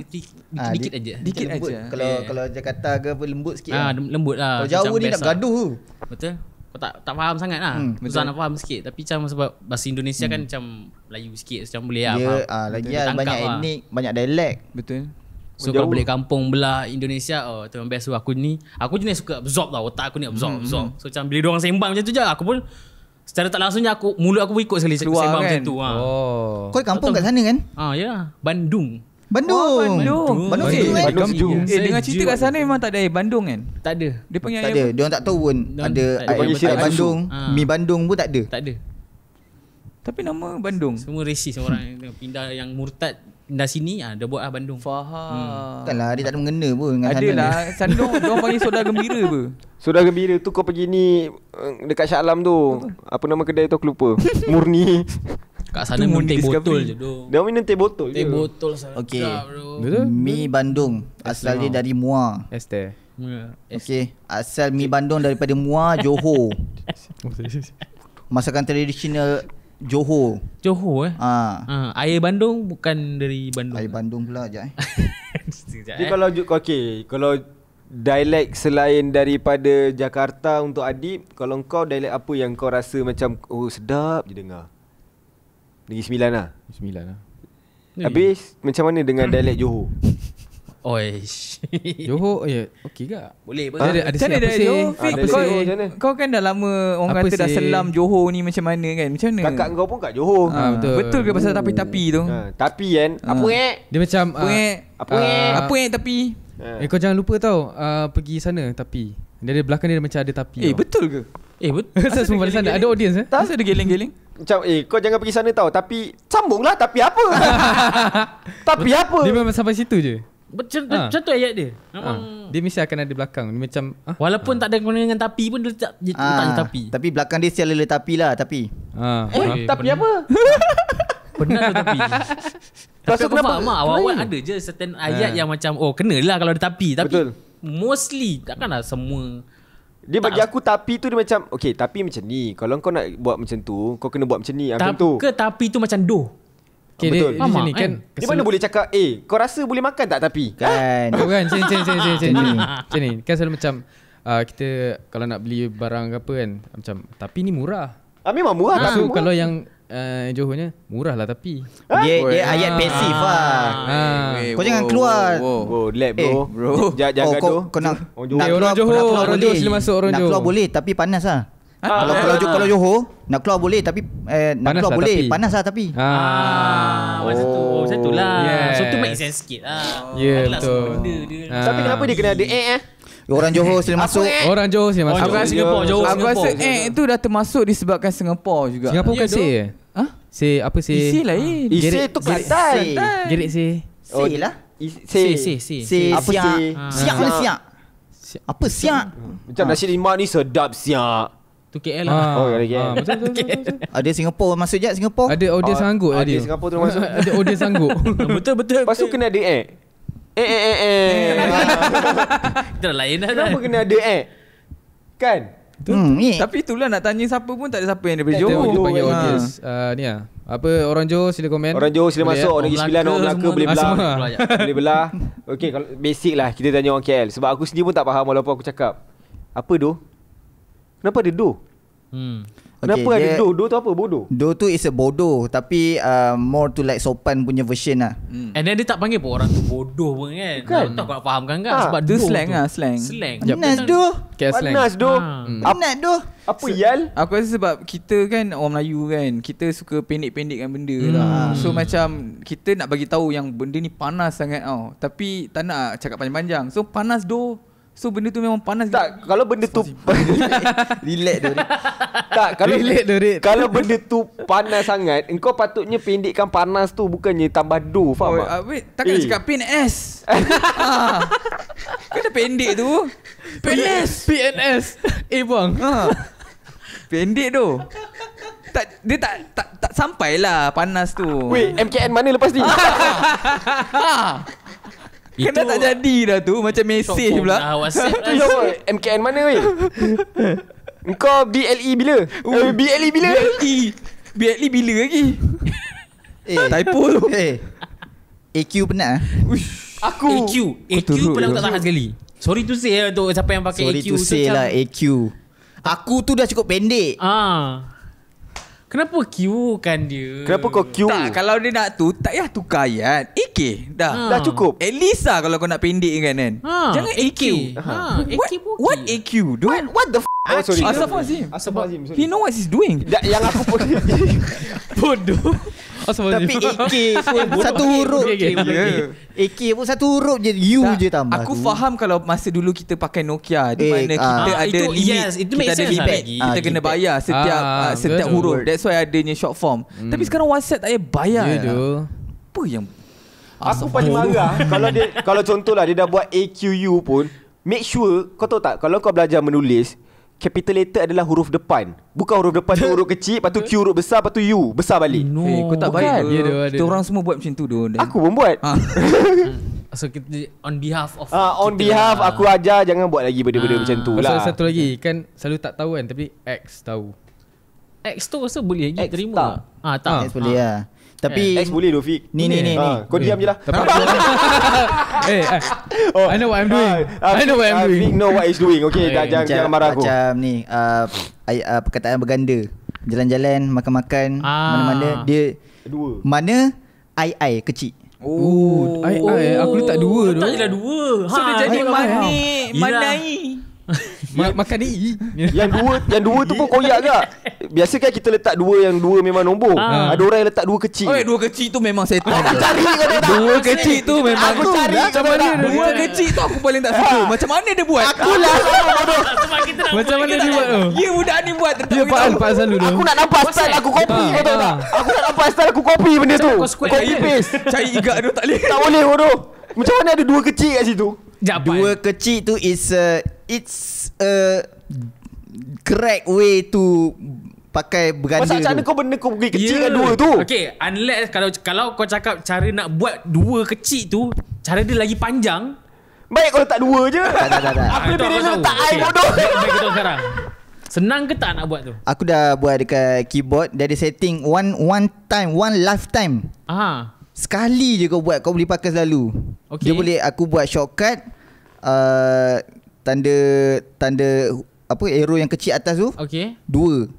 Dikit aja Dikit aja Kalau kalau Jakarta ke lembut sikit ha, Lembut lah Kalau Jawa ni nak gaduh Betul tak tak faham sangat lah hmm, Susah nak faham sikit Tapi macam sebab Bahasa Indonesia kan hmm. kan macam Melayu sikit Macam boleh lah Ya lagi lah Banyak lah. etnik Banyak dialect, Betul So kalau balik kampung belah Indonesia Oh tu yang best aku ni Aku jenis suka absorb tau Otak aku ni absorb, hmm, hmm absorb. Hmm. So macam bila diorang sembang macam tu je lah, Aku pun Secara tak langsungnya aku Mulut aku pun ikut sekali Keluar Sembang kan? macam tu ha. oh. Kau kampung Atau, kat sana kan? Ah ya Bandung Bandung. Bandung. Bandung. Bandung. Bandung. Bandung. Bandung. Eh, dengan cerita kat sana memang tak ada air Bandung kan? Tak ada. Dia panggil Tak ada. Dia orang tak tahu pun ada air, air Bandung. Ah. Mi Bandung pun tak ada. Tak ada. Tapi nama Bandung. Semua resis orang pindah yang murtad pindah sini ah dia buat ah Bandung. Faham. Hmm. Taklah dia tak ada mengena pun dengan sana. Adalah Sandung dia orang panggil Soda Gembira apa? Soda Gembira tu kau pergi ni eh, dekat Syah Alam tu. Apa? apa nama kedai tu aku lupa. Murni. Kat sana minum teh botol je doh. Dia minum teh botol je. Teh botol sana. Okey. Betul? Mi Bandung asal dia dari Mua. Este. Okey, asal mi Bandung daripada Mua Johor. Masakan tradisional Johor. Johor eh? Ha. Ha, air Bandung bukan dari Bandung. Air Bandung pula aje. Jadi eh. kalau okey, kalau dialek selain daripada Jakarta untuk Adib, kalau kau dialek apa yang kau rasa macam oh sedap je dengar? Negeri Sembilan lah Negeri Sembilan lah Habis Macam mana dengan dialek Johor Oish Johor ya, Okey ke Boleh ha? Ada, ada siapa si? Johor ha, kau, kau kan dah lama Orang apa kata si? dah selam Johor ni Macam mana kan Macam mana Kakak kau pun kat Johor ha, betul. betul ke pasal Ooh. tapi-tapi tu ha, Tapi kan ha. Apa eh Dia macam Apa uh, eh Apa eh uh, Apa eh tapi ha. Eh kau jangan lupa tau uh, Pergi sana tapi dia ada belakang dia macam ada tapi. Eh tau. betul ke? Eh betul Asal semua sana Ada audience eh Asal ada geling-geling macam eh kau jangan pergi sana tau Tapi Sambung lah tapi apa Tapi apa Dia memang sampai situ je Macam, ha. tu ayat dia ha. Memang Dia mesti akan ada belakang dia Macam ha? Walaupun ha. tak ada guna dengan tapi pun Dia letak je ah, tapi Tapi belakang dia Sial ada tapi lah tapi eh, tapi apa Pernah tu tapi Tapi aku faham Awal-awal ada je Certain ayat yang macam Oh lah kalau ada tapi Tapi mostly takkan lah semua dia bagi aku tapi tu dia macam Okay tapi macam ni Kalau kau nak buat macam tu Kau kena buat macam ni Ta- Macam tu Ke tapi tu macam doh okay, Betul dia, Mama, dia, kan, kan, dia mana boleh cakap Eh kau rasa boleh makan tak tapi Kan Kau ah. kan, kan, kan. Macam ni Macam ni Kan selalu macam uh, Kita Kalau nak beli barang ke apa kan Macam Tapi ni murah ah, Memang murah ha. tapi So murah. kalau yang uh, Murah lah tapi ha? Dia, ayat pasif lah ah. Kau jangan keluar Bro, wow, wow. lab bro eh, Bro oh, Kau nak keluar orang Johor keluar Orang sila masuk orang lah. ah. Johor Nak keluar boleh tapi eh, panas lah kalau keluar ah, Johor nak keluar boleh tapi nak keluar boleh panas lah tapi. Ah, ah tu oh, lah. So tu make sense sikit lah. Ya yeah, betul. Benda, ah. Tapi kenapa dia kena ada eh, eh? Orang Johor sila masuk. Eh. Orang Johor sila masuk. Oh, Johor, aku rasa Johor, Johor, Johor, Johor, Johor, Johor, Johor, Johor, Johor, Johor, Johor, Johor, Johor, Si apa si? Isi lah, lain. Ah. Eh. Isi tu kelantai. Gerik si. Oh, si lah. Si si si. Si apa si? Siak ni ah. lah, siak. Apa siak? Macam ah. nasi lima ni sedap siak. Tu KL lah. Oh, ada Ha. Ada Singapore masuk je Singapore. Ada order sanggup Ada Singapore tu masuk. Ada order sanggup. Betul betul. Pasu kena ada eh. Eh eh eh eh. lain dah. Kenapa kena ada eh? Kan? Hmm, Tapi itulah nak tanya siapa pun tak ada siapa yang daripada Johor. Johor. Dia panggil ha. audience. Ha. Uh, ni lah. Apa orang Johor sila komen. Orang Johor sila masuk. Eh? Orang Negeri Sembilan, orang Melaka boleh belah. Ah, boleh belah. Okay, kalau basic lah kita tanya orang KL. Sebab aku sendiri pun tak faham walaupun aku cakap. Apa doh? Kenapa dia doh? Hmm. Kenapa okay, ada do? Do tu apa? Bodoh? Do tu is a bodoh Tapi uh, more to like sopan punya version lah hmm. And then dia tak panggil pun orang tu bodoh pun kan Kan Tak kau fahamkan kan ha. Sebab do, do slang lah slang Slang Panas do ah. Panas okay, do ha. do apa so, Aku rasa sebab kita kan orang Melayu kan Kita suka pendek-pendekkan benda hmm. lah So macam kita nak bagi tahu yang benda ni panas sangat tau oh. Tapi tak nak cakap panjang-panjang So panas doh So benda tu memang panas Tak gitu. Kalau benda tu Relax tu Tak kalau, Relax tu Kalau benda tu Panas sangat Engkau patutnya pendekkan panas tu Bukannya tambah do Faham oh, tak? Uh, wait, takkan eh. cakap PNS ha. Ah. Kena pendek tu PNS PNS Eh bang ha. Ah. Pendek tu tak, Dia tak Tak, tak sampai Panas tu Wait MKN mana lepas ni Kena tak jadi dah tu Macam mesej lah, pula lah. MKN mana weh Engkau BLE bila uh, eh, BLE bila BLE BLE bila lagi Eh Typo tu eh. AQ penat lah Aku AQ AQ oh, pun aku tak tahan sekali Sorry to say lah Untuk siapa yang pakai Sorry AQ Sorry to say lah AQ Aku tu dah cukup pendek Ah. Kenapa kan dia? Kenapa kau queue? Tak, kalau dia nak tu, tak payah tukar ayat. AK dah. Ha. Dah cukup. At least lah kalau kau nak pendek kan kan. Ha. Jangan AQ. Ha. What, AQ what, what AQ? What, what the f***? Ah, oh, sorry. Azim. Azim. Azim. Azim. Azim. Azim. Azim. Azim. Azim. Azim. Azim. Azim. Azim. Tapi AK pun satu huruf je. AK pun satu huruf je. U je tambah. Aku faham kalau masa dulu kita pakai Nokia. Di eh, mana ah. Ah, kita ada limit. Itu make sense lah. Kita kena bayar setiap ah, setiap huruf. That's why adanya short form. Hmm. Tapi sekarang WhatsApp tak payah bayar. Ya, Apa yang... Aku paling marah kalau dia kalau contohlah dia dah buat AQU pun Make sure Kau tahu tak Kalau kau belajar menulis capital letter adalah huruf depan. Bukan huruf depan tu huruf kecil, lepas tu Q huruf besar, lepas tu U besar balik. No. Hey, eh, kau tak Bukan. baik. Dia, dia, dia. Kita orang semua buat macam tu tu. Aku pun buat. Ha. Hmm. so kita on behalf of ha, on behalf lah. aku ajar jangan buat lagi benda-benda ha. macam tu lah. Satu lagi kan selalu tak tahu kan tapi X tahu. X tu rasa boleh lagi X terima. Tak. Ah ha, tak. Ah. X boleh ha. lah. Tapi Ex eh, boleh Rufik Ni ni ni ah, Kau diam je lah Eh, eh. Oh. I know what I'm doing ah, I know what I'm doing Rufik know what he's doing Okay jangan jangan marah aku Macam ni ah, Perkataan berganda Jalan-jalan Makan-makan Mana-mana Dia Dua Mana Ai-ai kecil Oh, ai ai aku letak dua oh, tu. Letak je lah dua. Ha, dia jadi manik, manai. Ma- makan ni Yang dua yang dua tu pun koyak ke Biasa kan kita letak dua yang dua memang nombor ha. Ada orang yang letak dua kecil Oi, Dua kecil tu memang setan Aku cari kata tak Dua kecil tu memang Aku cari macam mana. Dua kecil tu aku paling tak suka ah. Macam mana dia buat Aku lah Macam mana dia buat tu Ya budak ni buat Dia pasal pasal dulu Aku nak nampak style aku kopi kau tak Aku nak nampak style aku kopi benda tu Kopi paste Cari juga. tu tak boleh Tak boleh bodoh Macam mana ada dua kecil kat situ Japan. Dua kecil tu is a it's a correct way to pakai berganda Pasal tu. Pasal macam kau benda kau pergi kecil yeah. Ya. kan dua tu? Okay, unless kalau kalau kau cakap cara nak buat dua kecil tu, cara dia lagi panjang. Baik kau letak dua je. Tak, tak, tak. tak. Aku lebih dia letak air bodoh. Baik kau sekarang. Senang ke tak nak buat tu? Aku dah buat dekat keyboard. Dia ada setting one one time, one lifetime. Aha. Sekali je kau buat, kau boleh pakai selalu. Okay. Dia boleh aku buat shortcut. Uh, tanda tanda apa arrow yang kecil atas tu okey dua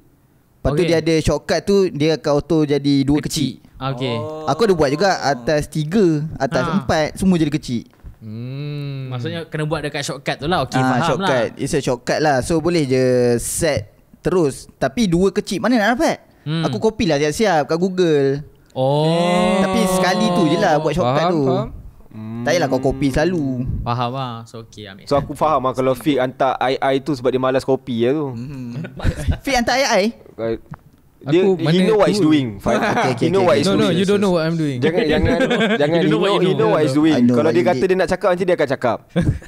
lepas okay. tu dia ada shortcut tu dia akan auto jadi dua kecil, kecil. okey oh. aku ada buat juga atas tiga atas ha. empat semua jadi kecil hmm maksudnya kena buat dekat shortcut tu lah okey ha, faham shortcut. lah shortcut it's a shortcut lah so boleh je set terus tapi dua kecil mana nak dapat hmm. aku copy lah siap-siap kat Google oh tapi sekali tu je lah buat shortcut tu faham. Tak payahlah kau kopi selalu Faham lah So okay lah So aku faham lah Kalau Fik hantar AI Ai tu Sebab dia malas kopi lah tu mm-hmm. Fik hantar AI dia, aku he know what he's doing okay, okay, okay, He okay, what doing No no you don't know what I'm doing Jangan jangan jangan you he, know, know, he know what he's doing know Kalau dia kata did. dia nak cakap Nanti dia akan cakap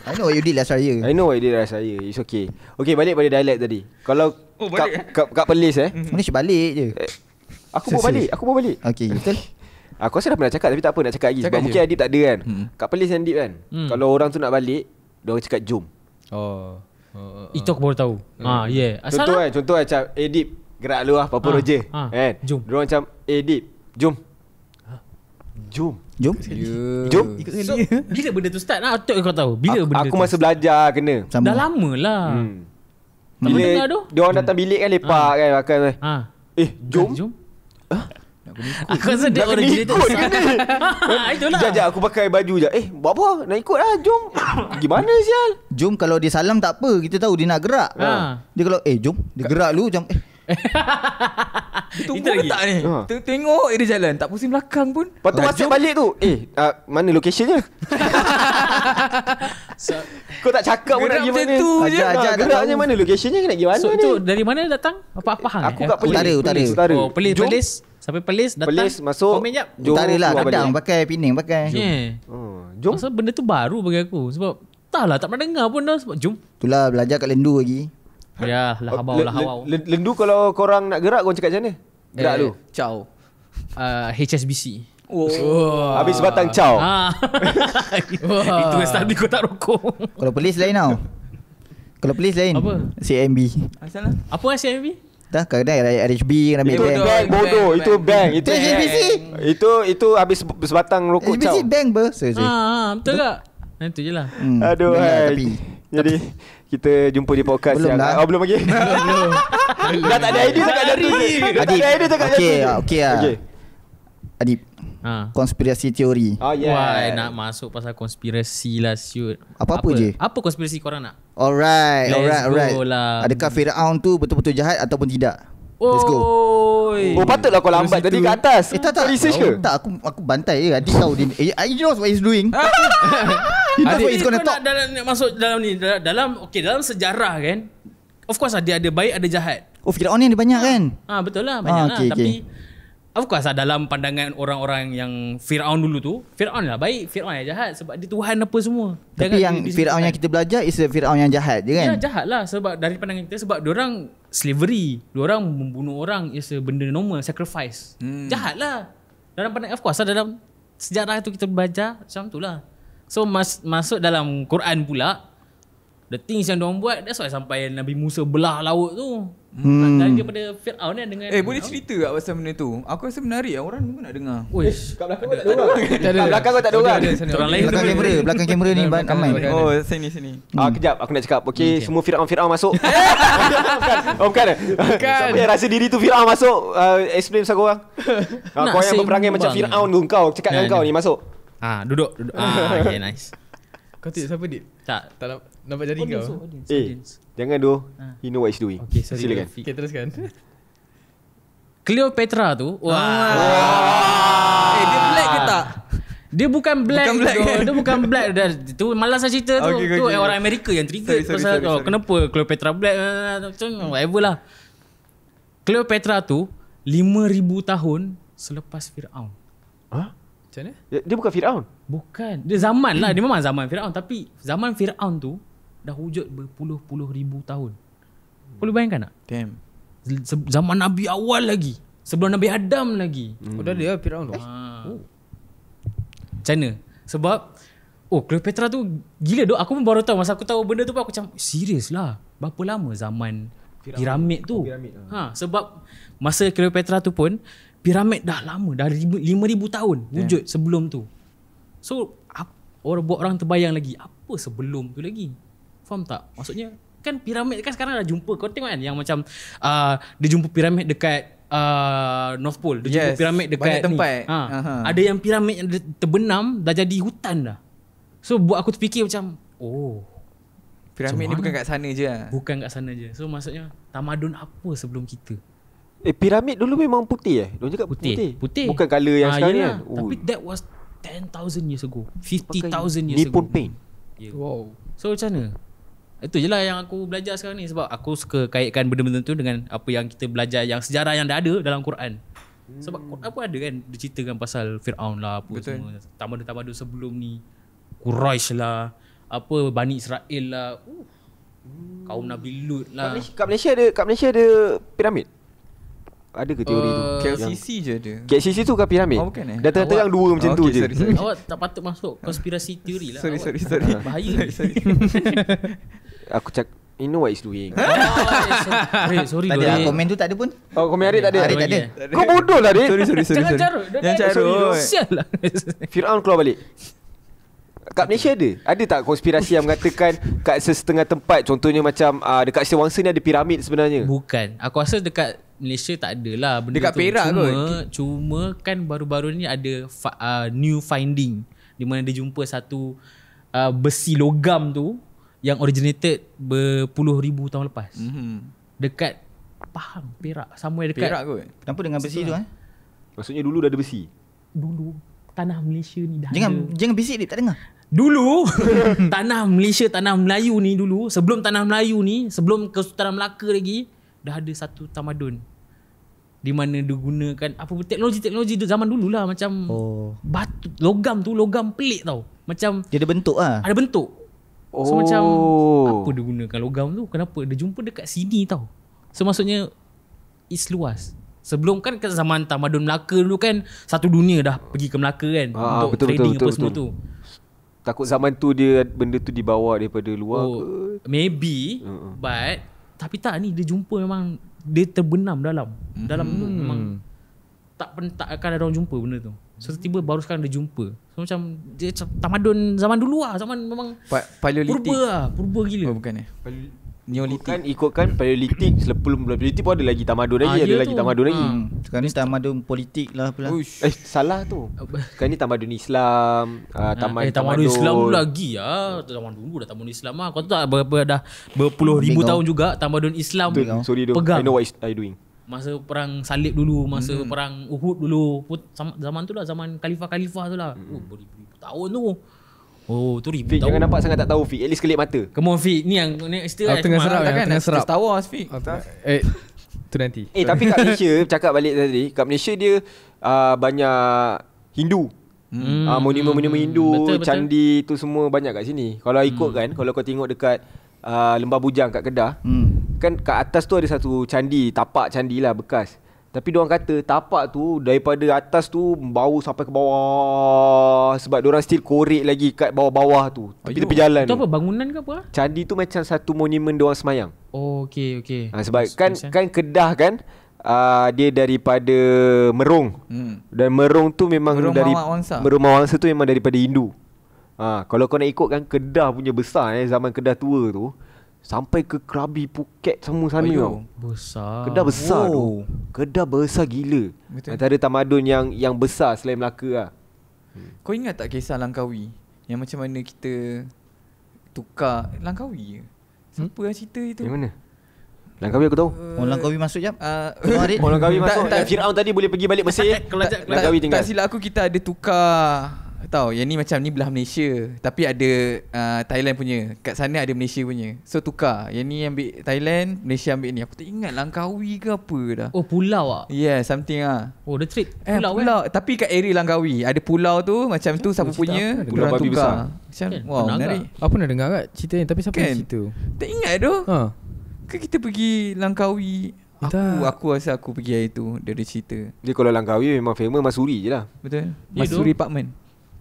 I know what you did last year I know what you did last year It's okay Okay balik pada dialect tadi Kalau Oh balik Kat, kat, kat pelis eh Mana balik je eh, Aku so, balik Aku bawa balik Okay betul Aku rasa dah pernah cakap tapi tak apa nak cakap lagi cakap sebab je. mungkin Adib tak ada kan. Hmm. Kat Perlis kan, Adib kan. Hmm. Kalau orang tu nak balik, dia orang cakap jom. Oh. Uh, Itu aku baru tahu. Hmm. Ah, yeah. Asal contoh kan, contoh macam Adib gerak luar apa-apa ah, je. Ah, kan? Jom. Dia orang macam Adib, jom. Ah. Jom. Jom. Yeah. Jom. So, bila benda tu start lah, Atok kau tahu. Bila aku, benda aku tu masa start. belajar kena. Sama. Dah lama lah. Hmm. Bila dia orang datang bilik kan lepak ah. kan makan. Kan. Ah. Eh, jom. Jom. Aku rasa dia orang ikut kena Itulah Sekejap aku pakai baju je Eh buat apa Nak ikut lah Jom Gimana sial Jom kalau dia salam tak apa Kita tahu dia nak gerak ha. Dia kalau eh jom Dia gerak dulu macam Eh Tunggu ke tak ni ha. Tengok dia jalan Tak pusing belakang pun Lepas tu masuk balik tu Eh uh, Mana lokasinya so, Kau tak cakap pun nak pergi mana tu ajar, je ajar, ah, Geraknya je mana lokasinya Nak pergi mana so, ni tu, Dari mana datang Apa apa hang Aku eh? kat Pelis Utara Utara Pelis oh, Pelis Sampai Pelis datang Pelis masuk Utara lah Kadang pakai Pening pakai Jom. Oh, benda tu baru bagi aku Sebab Tak lah tak pernah dengar pun dah Sebab jom Itulah belajar kat Lendu lagi Ya, lah oh, lah lahabau. Lendu kalau korang nak gerak, korang cakap macam mana? Gerak eh, dulu. Eh, ciao. Uh, HSBC. Oh. oh. Habis batang ciao. Ha. Itu yang tadi kau tak rokok. kalau polis lain tau. Kalau polis lain. Apa? CMB. Lah. Apa lah CMB? Dah kan dah RHB kan ambil bank. Itu bank, bodoh itu bank, itu bank. HSBC. Itu itu habis sebatang rokok HBC cau. HSBC bank ber. Ha ha betul tak? Itu jelah. Hmm. Aduh. Ya, jadi tapi, kita jumpa di podcast belum yang lah. Oh, belum lagi. belum. Dah tak ada idea cakap jari. Adik. Tak ada idea cakap okay, jari. Okey, okey okay. Lah. Ha. Konspirasi teori. Oh, yeah. Wah, nak masuk pasal konspirasi lah shoot. Apa-apa apa, je. Apa konspirasi korang nak? Alright, Let's alright, alright. Lah. Adakah Firaun tu betul-betul jahat ataupun tidak? Let's go. Oi. Oh, patutlah kau lambat tadi kat atas. Eh, tak, tak. Research ke? Oh, tak, aku aku bantai eh. Adik tahu dia. Eh, I know what he's doing. he knows what he's going talk. Dalam, dalam, masuk dalam ni. Dalam, okay, dalam sejarah kan. Of course, ada ada baik, ada jahat. Oh, fikir on ni ada banyak kan? Ah, betul lah. Ah, banyak ah, okay, lah. Okay. Tapi, Of course lah, dalam pandangan orang-orang yang Fir'aun dulu tu Fir'aun lah baik Fir'aun yang jahat Sebab dia Tuhan apa semua Tapi Jangan yang Fir'aun yang kan. kita belajar Is Fir'aun yang jahat je kan Ya jahat lah Sebab dari pandangan kita Sebab orang slavery orang membunuh orang Is benda normal Sacrifice hmm. Jahat lah Dalam pandangan of course lah, Dalam sejarah tu kita belajar Macam tu lah So mas, masuk dalam Quran pula The things yang diorang buat That's why sampai Nabi Musa belah laut tu hmm. Dan daripada Fir'aun kan dengan Eh boleh cerita tak pasal benda tu Aku rasa menarik lah Orang pun nak dengar Uish eh, Kat belakang kau tak ada orang belakang kau tak ada orang Orang lain Belakang kamera Belakang kamera ni Bahan kamai Oh sini sini hmm. Ah Kejap aku nak cakap Okay hmm, semua Fir'aun Fir'aun masuk Oh bukan Bukan rasa diri tu Fir'aun masuk uh, Explain pasal korang ah? ah, Kau yang berperangai macam Fir'aun tu Kau cakap dengan kau ni masuk Ah duduk Ah okay nice Kau tidak siapa dia? Tak Tak Nampak jadi oh, kau? Audience, audience, audience. Eh, jangan doh. Ha. He know what he's doing. Okay, sorry. Silakan. Okay, teruskan. Cleopatra tu. Wah. Wow. Wow. Wow. Eh, dia black ke tak? Dia bukan black, bukan black kan? Dia bukan black Dia Tu malas saya cerita tu. Okay, tu eh, okay. orang Amerika yang trigger sorry, pasal sorry, oh, sorry, kenapa sorry. Cleopatra black macam whatever lah. Cleopatra tu 5000 tahun selepas Firaun. Ha? Huh? Macam mana? Dia, dia bukan Firaun. Bukan. Dia zaman lah. Dia memang zaman Firaun tapi zaman Firaun tu dah wujud berpuluh-puluh ribu tahun. Hmm. Boleh bayangkan tak? Damn. Z- zaman Nabi awal lagi. Sebelum Nabi Adam lagi. Hmm. Oh, dah ada lah Fir'aun tu. Eh? Oh. Macam mana? Sebab Oh Cleopatra tu gila dok aku pun baru tahu masa aku tahu benda tu pun aku macam serius lah berapa lama zaman piramid, piramid tu oh, piramid, ah. ha. sebab masa Cleopatra tu pun piramid dah lama dah ribu tahun wujud sebelum tu so orang buat orang terbayang lagi apa sebelum tu lagi Faham tak? Maksudnya kan piramid kan sekarang dah jumpa. Kau tengok kan yang macam uh, dia jumpa piramid dekat uh, North Pole. Dia yes. jumpa piramid dekat tempat. ni. Ha. Uh-huh. Ada yang piramid yang terbenam dah jadi hutan dah. So buat aku terfikir macam oh Piramid Cuma ni bukan kat sana je ah. Bukan kat sana je So maksudnya Tamadun apa sebelum kita Eh piramid dulu memang putih eh Mereka cakap putih Putih, putih. Bukan colour yang ah, sekarang yeah. kan? Eh? Tapi oh. that was 10,000 years ago 50,000 years ago Nippon paint yeah. Wow So macam mana itu je lah yang aku belajar sekarang ni Sebab aku suka kaitkan benda-benda tu Dengan apa yang kita belajar Yang sejarah yang dah ada dalam Quran hmm. Sebab Quran pun ada kan Dia ceritakan pasal Fir'aun lah Apa Betul. semua Tamadu-tamadu sebelum ni Quraish lah Apa Bani Israel lah uh. hmm. Kaum Nabi Lut lah kat Malaysia, kat ada Kat Malaysia ada Piramid ada ke teori uh, tu? KLCC je dia KLCC tu kan piramid? Oh bukan eh Dah terang dua macam oh, okay, tu sorry, je sorry, sorry. Awak tak patut masuk Konspirasi teori lah Sorry awak. sorry sorry Bahaya sorry, sorry. Aku cak You know what is doing oh, oh, oh, Wait sorry Tadi lah komen tu tak ada pun Oh komen Arif tak ada Arif tak ada Kau bodoh lah Arif Sorry sorry Jangan carut Jangan carut Sial lah Fir'aun keluar balik Kat Malaysia ada Ada tak konspirasi yang mengatakan Kat setengah tempat Contohnya macam uh, Dekat Sriwangsa ni ada piramid sebenarnya Bukan Aku rasa dekat Malaysia tak ada lah benda Dekat tu. Perak cuma, kot Cuma kan baru-baru ni ada uh, New finding Di mana dia jumpa satu uh, Besi logam tu yang originated berpuluh ribu tahun lepas. Mm-hmm. Dekat Pahang, Perak, somewhere dekat. Perak kot. Kenapa dengan besi tu lah. eh? Maksudnya dulu dah ada besi. Dulu tanah Malaysia ni dah jangan, ada. Jangan jangan bisik tak dengar. Dulu tanah Malaysia, tanah Melayu ni dulu, sebelum tanah Melayu ni, sebelum Kesultanan Melaka lagi, dah ada satu tamadun di mana digunakan apa teknologi-teknologi tu zaman dululah macam oh. batu logam tu logam pelik tau macam dia ada bentuk ah ada bentuk Oh. So macam oh. apa dia gunakan logam tu? Kenapa dia jumpa dekat sini tau? So maksudnya it's luas. Sebelum kan ke kan zaman tamadun Melaka dulu kan satu dunia dah pergi ke Melaka kan ah, untuk betul, trading betul, betul, apa betul, semua betul. tu. Takut zaman tu dia benda tu dibawa daripada luar oh, ke? Maybe uh-uh. but tapi tak ni dia jumpa memang dia terbenam dalam. Dalam hmm. tu memang tak pen, tak akan ada orang jumpa benda tu. So tiba baru sekarang dia jumpa So macam dia macam tamadun zaman dulu lah Zaman memang pa Paleolitik Purba lah Purba gila oh, Bukan eh Neolitik Ikutkan, ikutkan Paleolitik Sebelum Paleolitik pun ada lagi tamadun lagi ah, Ada ya lagi tu. tamadun ha. lagi hmm. Sekarang ni tamadun politik lah pula Uish. Eh salah tu Sekarang ni tamadun Islam uh, ah, ah, tamadun, eh, tamadun, tamadun Islam pun lagi lah Zaman dulu dah tamadun Islam lah Kau tahu tak berapa dah Berpuluh ribu Bingo. tahun juga Tamadun Islam Bingo. Sorry dong I know what I doing masa perang salib dulu masa mm perang Uhud dulu put, zaman tu lah zaman khalifah-khalifah tu lah mm oh beribu tahun tu Oh, tu ribu Fik, tahun. jangan nampak sangat tak tahu Fik. At least kelip mata. Come on Fik, ni yang ni cerita oh, Tengah serap, ya, tengah serap. Star Wars Fik. Oh, eh, tu nanti. Eh, tapi kat Malaysia, cakap balik tadi, kat Malaysia dia uh, banyak Hindu. Hmm. Uh, monumen-monumen Hindu, betul, candi betul. tu semua banyak kat sini. Kalau ikut hmm. kan, kalau kau tengok dekat uh, Lembah Bujang kat Kedah, hmm kan kat atas tu ada satu candi, tapak candi lah bekas. Tapi diorang kata tapak tu daripada atas tu bau sampai ke bawah sebab diorang still korek lagi kat bawah-bawah tu. Tapi tepi jalan. Itu apa bangunan ke apa? Ah? Candi tu macam satu monumen diorang semayang. Oh okey okey. Ha, sebab Mas, kan misal. kan Kedah kan uh, dia daripada Merong. Hmm. Dan Merong tu memang Merung dari Merong Mawangsa tu memang daripada Hindu. Ha, kalau kau nak ikutkan Kedah punya besar eh zaman Kedah tua tu Sampai ke Krabi Phuket semua sana Ayuh, Besar Kedah besar wow. tu Kedah besar gila Betul. Antara tamadun yang yang besar selain Melaka lah hmm. Kau ingat tak kisah Langkawi? Yang macam mana kita Tukar Langkawi je? Hmm? Siapa hmm? yang cerita itu? Yang mana? Langkawi aku tahu Oh Langkawi masuk jap uh, Oh Langkawi masuk eh, Fir'aun tadi boleh pergi balik Mesir Langkawi tinggal Tak silap aku kita ada tukar tahu yang ni macam ni belah Malaysia tapi ada uh, Thailand punya kat sana ada Malaysia punya so tukar yang ni ambil Thailand Malaysia ambil ni aku tak ingat Langkawi ke apa dah oh pulau ah yeah something ah oh the trip eh, pulau, pulau eh. tapi kat area Langkawi ada pulau tu macam oh, tu siapa punya pulau kan babi tukar. macam kan, wow menarik apa pernah dengar kat cerita ni tapi siapa kan. cerita tak ingat doh ha ke kan kita pergi Langkawi ya Aku, aku rasa aku pergi hari tu Dia ada cerita Dia kalau Langkawi memang famous Masuri je lah Betul Masuri apartment.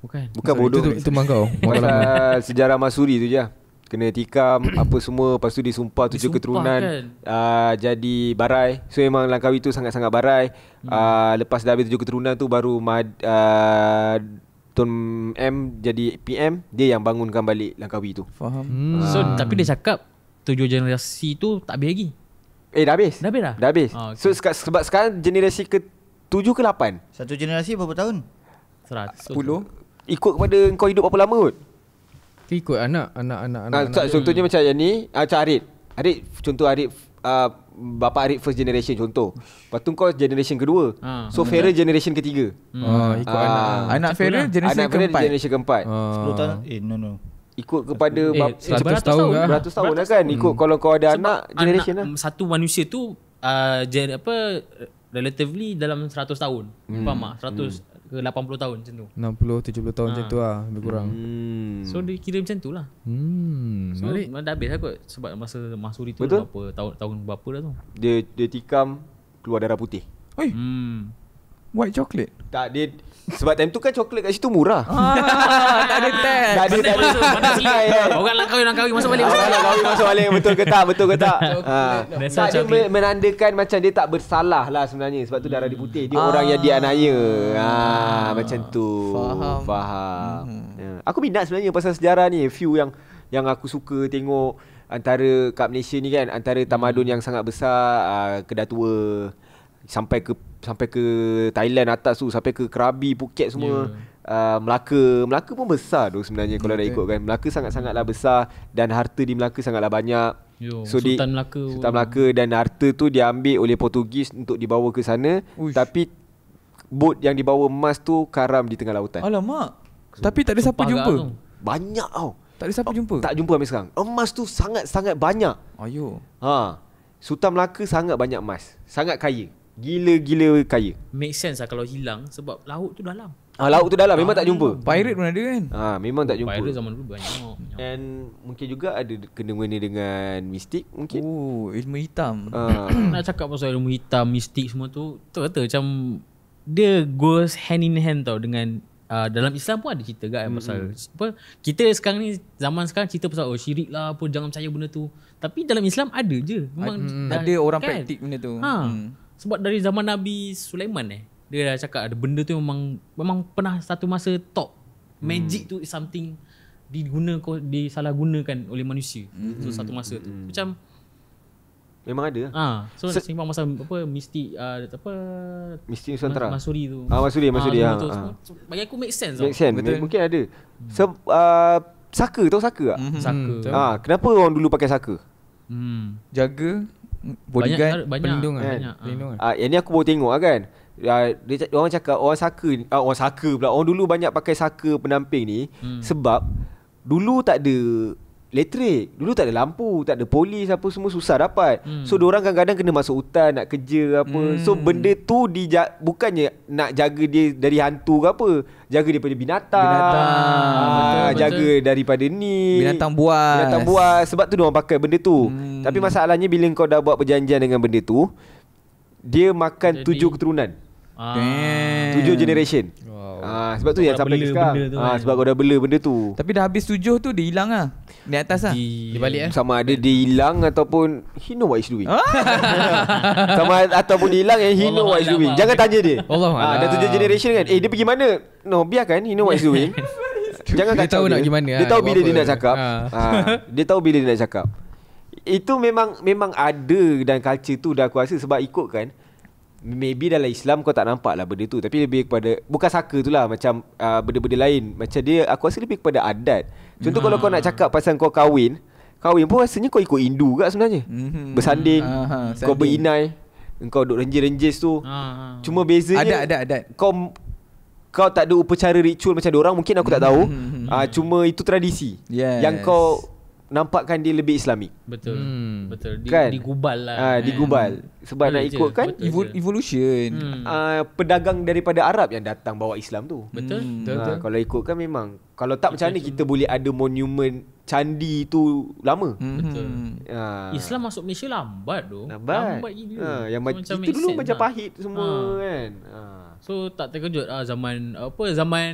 Bukan. Bukan bodoh. Itu, itu mangkau. Pasal sejarah Masuri tu je. Kena tikam apa semua Lepas tu disumpah sumpah tujuh keturunan kan? uh, Jadi barai So memang Langkawi tu sangat-sangat barai yeah. Hmm. uh, Lepas dah habis tujuh keturunan tu Baru Mad, ah, Tun M jadi PM Dia yang bangunkan balik Langkawi tu Faham hmm. Ah. So tapi dia cakap Tujuh generasi tu tak habis lagi Eh dah habis Dah habis dah? Dah habis oh, okay. So sebab sekarang generasi ke tujuh ke lapan Satu generasi berapa tahun? Seratus Puluh ikut kepada kau hidup apa lama kot. Kau ikut anak, anak, anak, anak. Ha, anak contohnya dia. macam yang ni, ah, macam Arif. Arif, contoh Arif, uh, bapa Arif first generation contoh. Lepas kau generation kedua. Ha, so, Farah generation ketiga. Hmm. Oh, ikut ha, anak. Anak Farah generation anak keempat. Anak Farah generation keempat. Ha. 10 tahun? Eh, no, no. Ikut kepada eh, bap- eh, beratus, tahun tahun lah. beratus tahun lah kan Ikut kalau kau ada Sebab anak Generation anak, lah Satu manusia tu uh, apa Relatively dalam 100 tahun hmm. Faham tak? 100 hmm ke 80 tahun macam tu 60 70 tahun ha. macam ah. tu lah lebih kurang hmm. so dia kira macam tu lah hmm. so Malik. dah habis lah kot sebab masa Mahsuri tu Betul? berapa tahun, tahun berapa dah tu dia, dia tikam keluar darah putih Oi. hmm. white chocolate tak dia sebab time tu kan coklat kat situ murah. Ah, tak ada test. Tak ada test. Orang nak kawin, nak kawin. Masuk balik. Orang nak kawin, masuk balik. Betul ke tak? Betul ke tak? ha. Tak, dia menandakan macam dia tak bersalah lah sebenarnya. Sebab tu darah dia putih. Dia ah. orang yang dianaya. Ha, macam tu. Faham. Faham. Mhm. Ya. Aku minat sebenarnya pasal sejarah ni. Few yang yang aku suka tengok antara kat Malaysia ni kan. Antara tamadun yang sangat besar. Uh, kedatua. Sampai ke sampai ke Thailand atas tu sampai ke Krabi Phuket semua yeah. Ya. uh, Melaka Melaka pun besar tu sebenarnya kalau nak ikutkan Melaka sangat-sangatlah besar dan harta di Melaka sangatlah banyak Yo, so Sultan di, Melaka Sultan Melaka dan harta tu diambil oleh Portugis untuk dibawa ke sana Uish. tapi bot yang dibawa emas tu karam di tengah lautan alamak so, tapi tak ada siapa jumpa tu. banyak tau tak ada siapa oh, jumpa tak jumpa sampai sekarang emas tu sangat-sangat banyak ayo ha Sultan Melaka sangat banyak emas sangat kaya Gila-gila kaya Make sense lah kalau hilang Sebab laut tu dalam Ah laut tu dalam memang ah, tak jumpa. Ah, pirate pun ada kan? ah, memang tak oh, jumpa. Pirate zaman dulu banyak. And mungkin juga ada kena mengena dengan mistik mungkin. Oh, ilmu hitam. Ah. Nak cakap pasal ilmu hitam, mistik semua tu, tu kata macam dia goes hand in hand tau dengan uh, dalam Islam pun ada cerita kan mm-hmm. pasal apa? Kita sekarang ni zaman sekarang cerita pasal oh syirik lah pun jangan percaya benda tu. Tapi dalam Islam ada je. Memang A- hmm, dah, ada orang kan? praktik benda tu. Ha. Hmm sebab dari zaman Nabi Sulaiman eh dia dah cakap ada benda tu memang memang pernah satu masa top magic hmm. tu is something diguna gunakan oleh manusia hmm. so, satu masa tu hmm. macam memang ada ah ha, so, so sembang masa apa mistik uh, ah, apa mistik Nusantara Masuri tu ah Masuri ah, Masuri ya. ah, ha, ha, ha. bagi aku make sense make sense betul. mungkin ada hmm. so, uh, saka tahu saka tak? Mm-hmm. saka ah kenapa orang dulu pakai saka hmm. jaga bodyguard banyak, pelindung pelindungan kan? banyak, ah. pelindung ha. kan? ini ah, aku baru tengok lah kan uh, dia, orang cakap orang saka uh, orang saka pula orang dulu banyak pakai saka pendamping ni hmm. sebab dulu tak ada elektrik. Dulu tak ada lampu, tak ada polis apa semua susah dapat. Hmm. So orang kadang-kadang kena masuk hutan nak kerja apa. Hmm. So benda tu dija- bukannya nak jaga dia dari hantu ke apa. Jaga daripada binatang. Binatang. Aa, ah, jaga betul. daripada ni. Binatang buas. Binatang buas sebab tu dia pakai benda tu. Hmm. Tapi masalahnya bila kau dah buat perjanjian dengan benda tu, dia makan Jadi. tujuh keturunan. Ah. Tujuh generation. Ah sebab tu sebab yang sampai sekarang. Tu, ah kan. sebab kan. kau dah bela benda tu. Tapi dah habis tujuh tu dia hilang ah. Di atas ah. Di balik eh. Sama ada dia hilang ataupun he know what he's doing. Ah. sama ataupun dia hilang and he know what he's doing. Lah. Jangan Allah. tanya dia. Allah. Ah dah tujuh generation kan. Eh dia pergi mana? No, biarkan he know what he's doing. Jangan kacau Tahu dia. Nak gimana, dia tahu ah, bila dia nak cakap. Ah. Dia tahu bila dia nak cakap. Itu memang memang ada dan culture tu dah aku rasa sebab ikut kan. Maybe dalam Islam kau tak nampak lah benda tu Tapi lebih kepada Bukan saka tu lah Macam uh, benda-benda lain Macam dia Aku rasa lebih kepada adat Contoh hmm. kalau kau nak hmm. cakap pasal kau kahwin Kahwin pun rasanya kau ikut Hindu kat sebenarnya hmm. Bersanding Aha, ah, Kau berinai Kau duduk renjis-renjis tu Aha. Ah, ah. Cuma bezanya Adat, adat, adat Kau kau tak ada upacara ritual macam orang mungkin aku tak tahu. hmm. uh, cuma itu tradisi. Yes. Yang kau nampakkan dia lebih islami. Betul. Hmm. Betul. Di, kan? Digubal lah. Ha, digubal. Sebab Boleh nak ikut kan evo- evolution. Hmm. Uh, pedagang daripada Arab yang datang bawa Islam tu. Betul. Hmm. Ha, kalau ikut kan memang. Kalau tak macam ni kita boleh ada monumen candi tu lama. Hmm. Betul. Ha. Islam masuk Malaysia lambat tu. Lambat. Lambat gila. Ha, yang macam itu dulu macam lah. pahit semua ha. kan. Ha. So tak terkejut ha, zaman apa zaman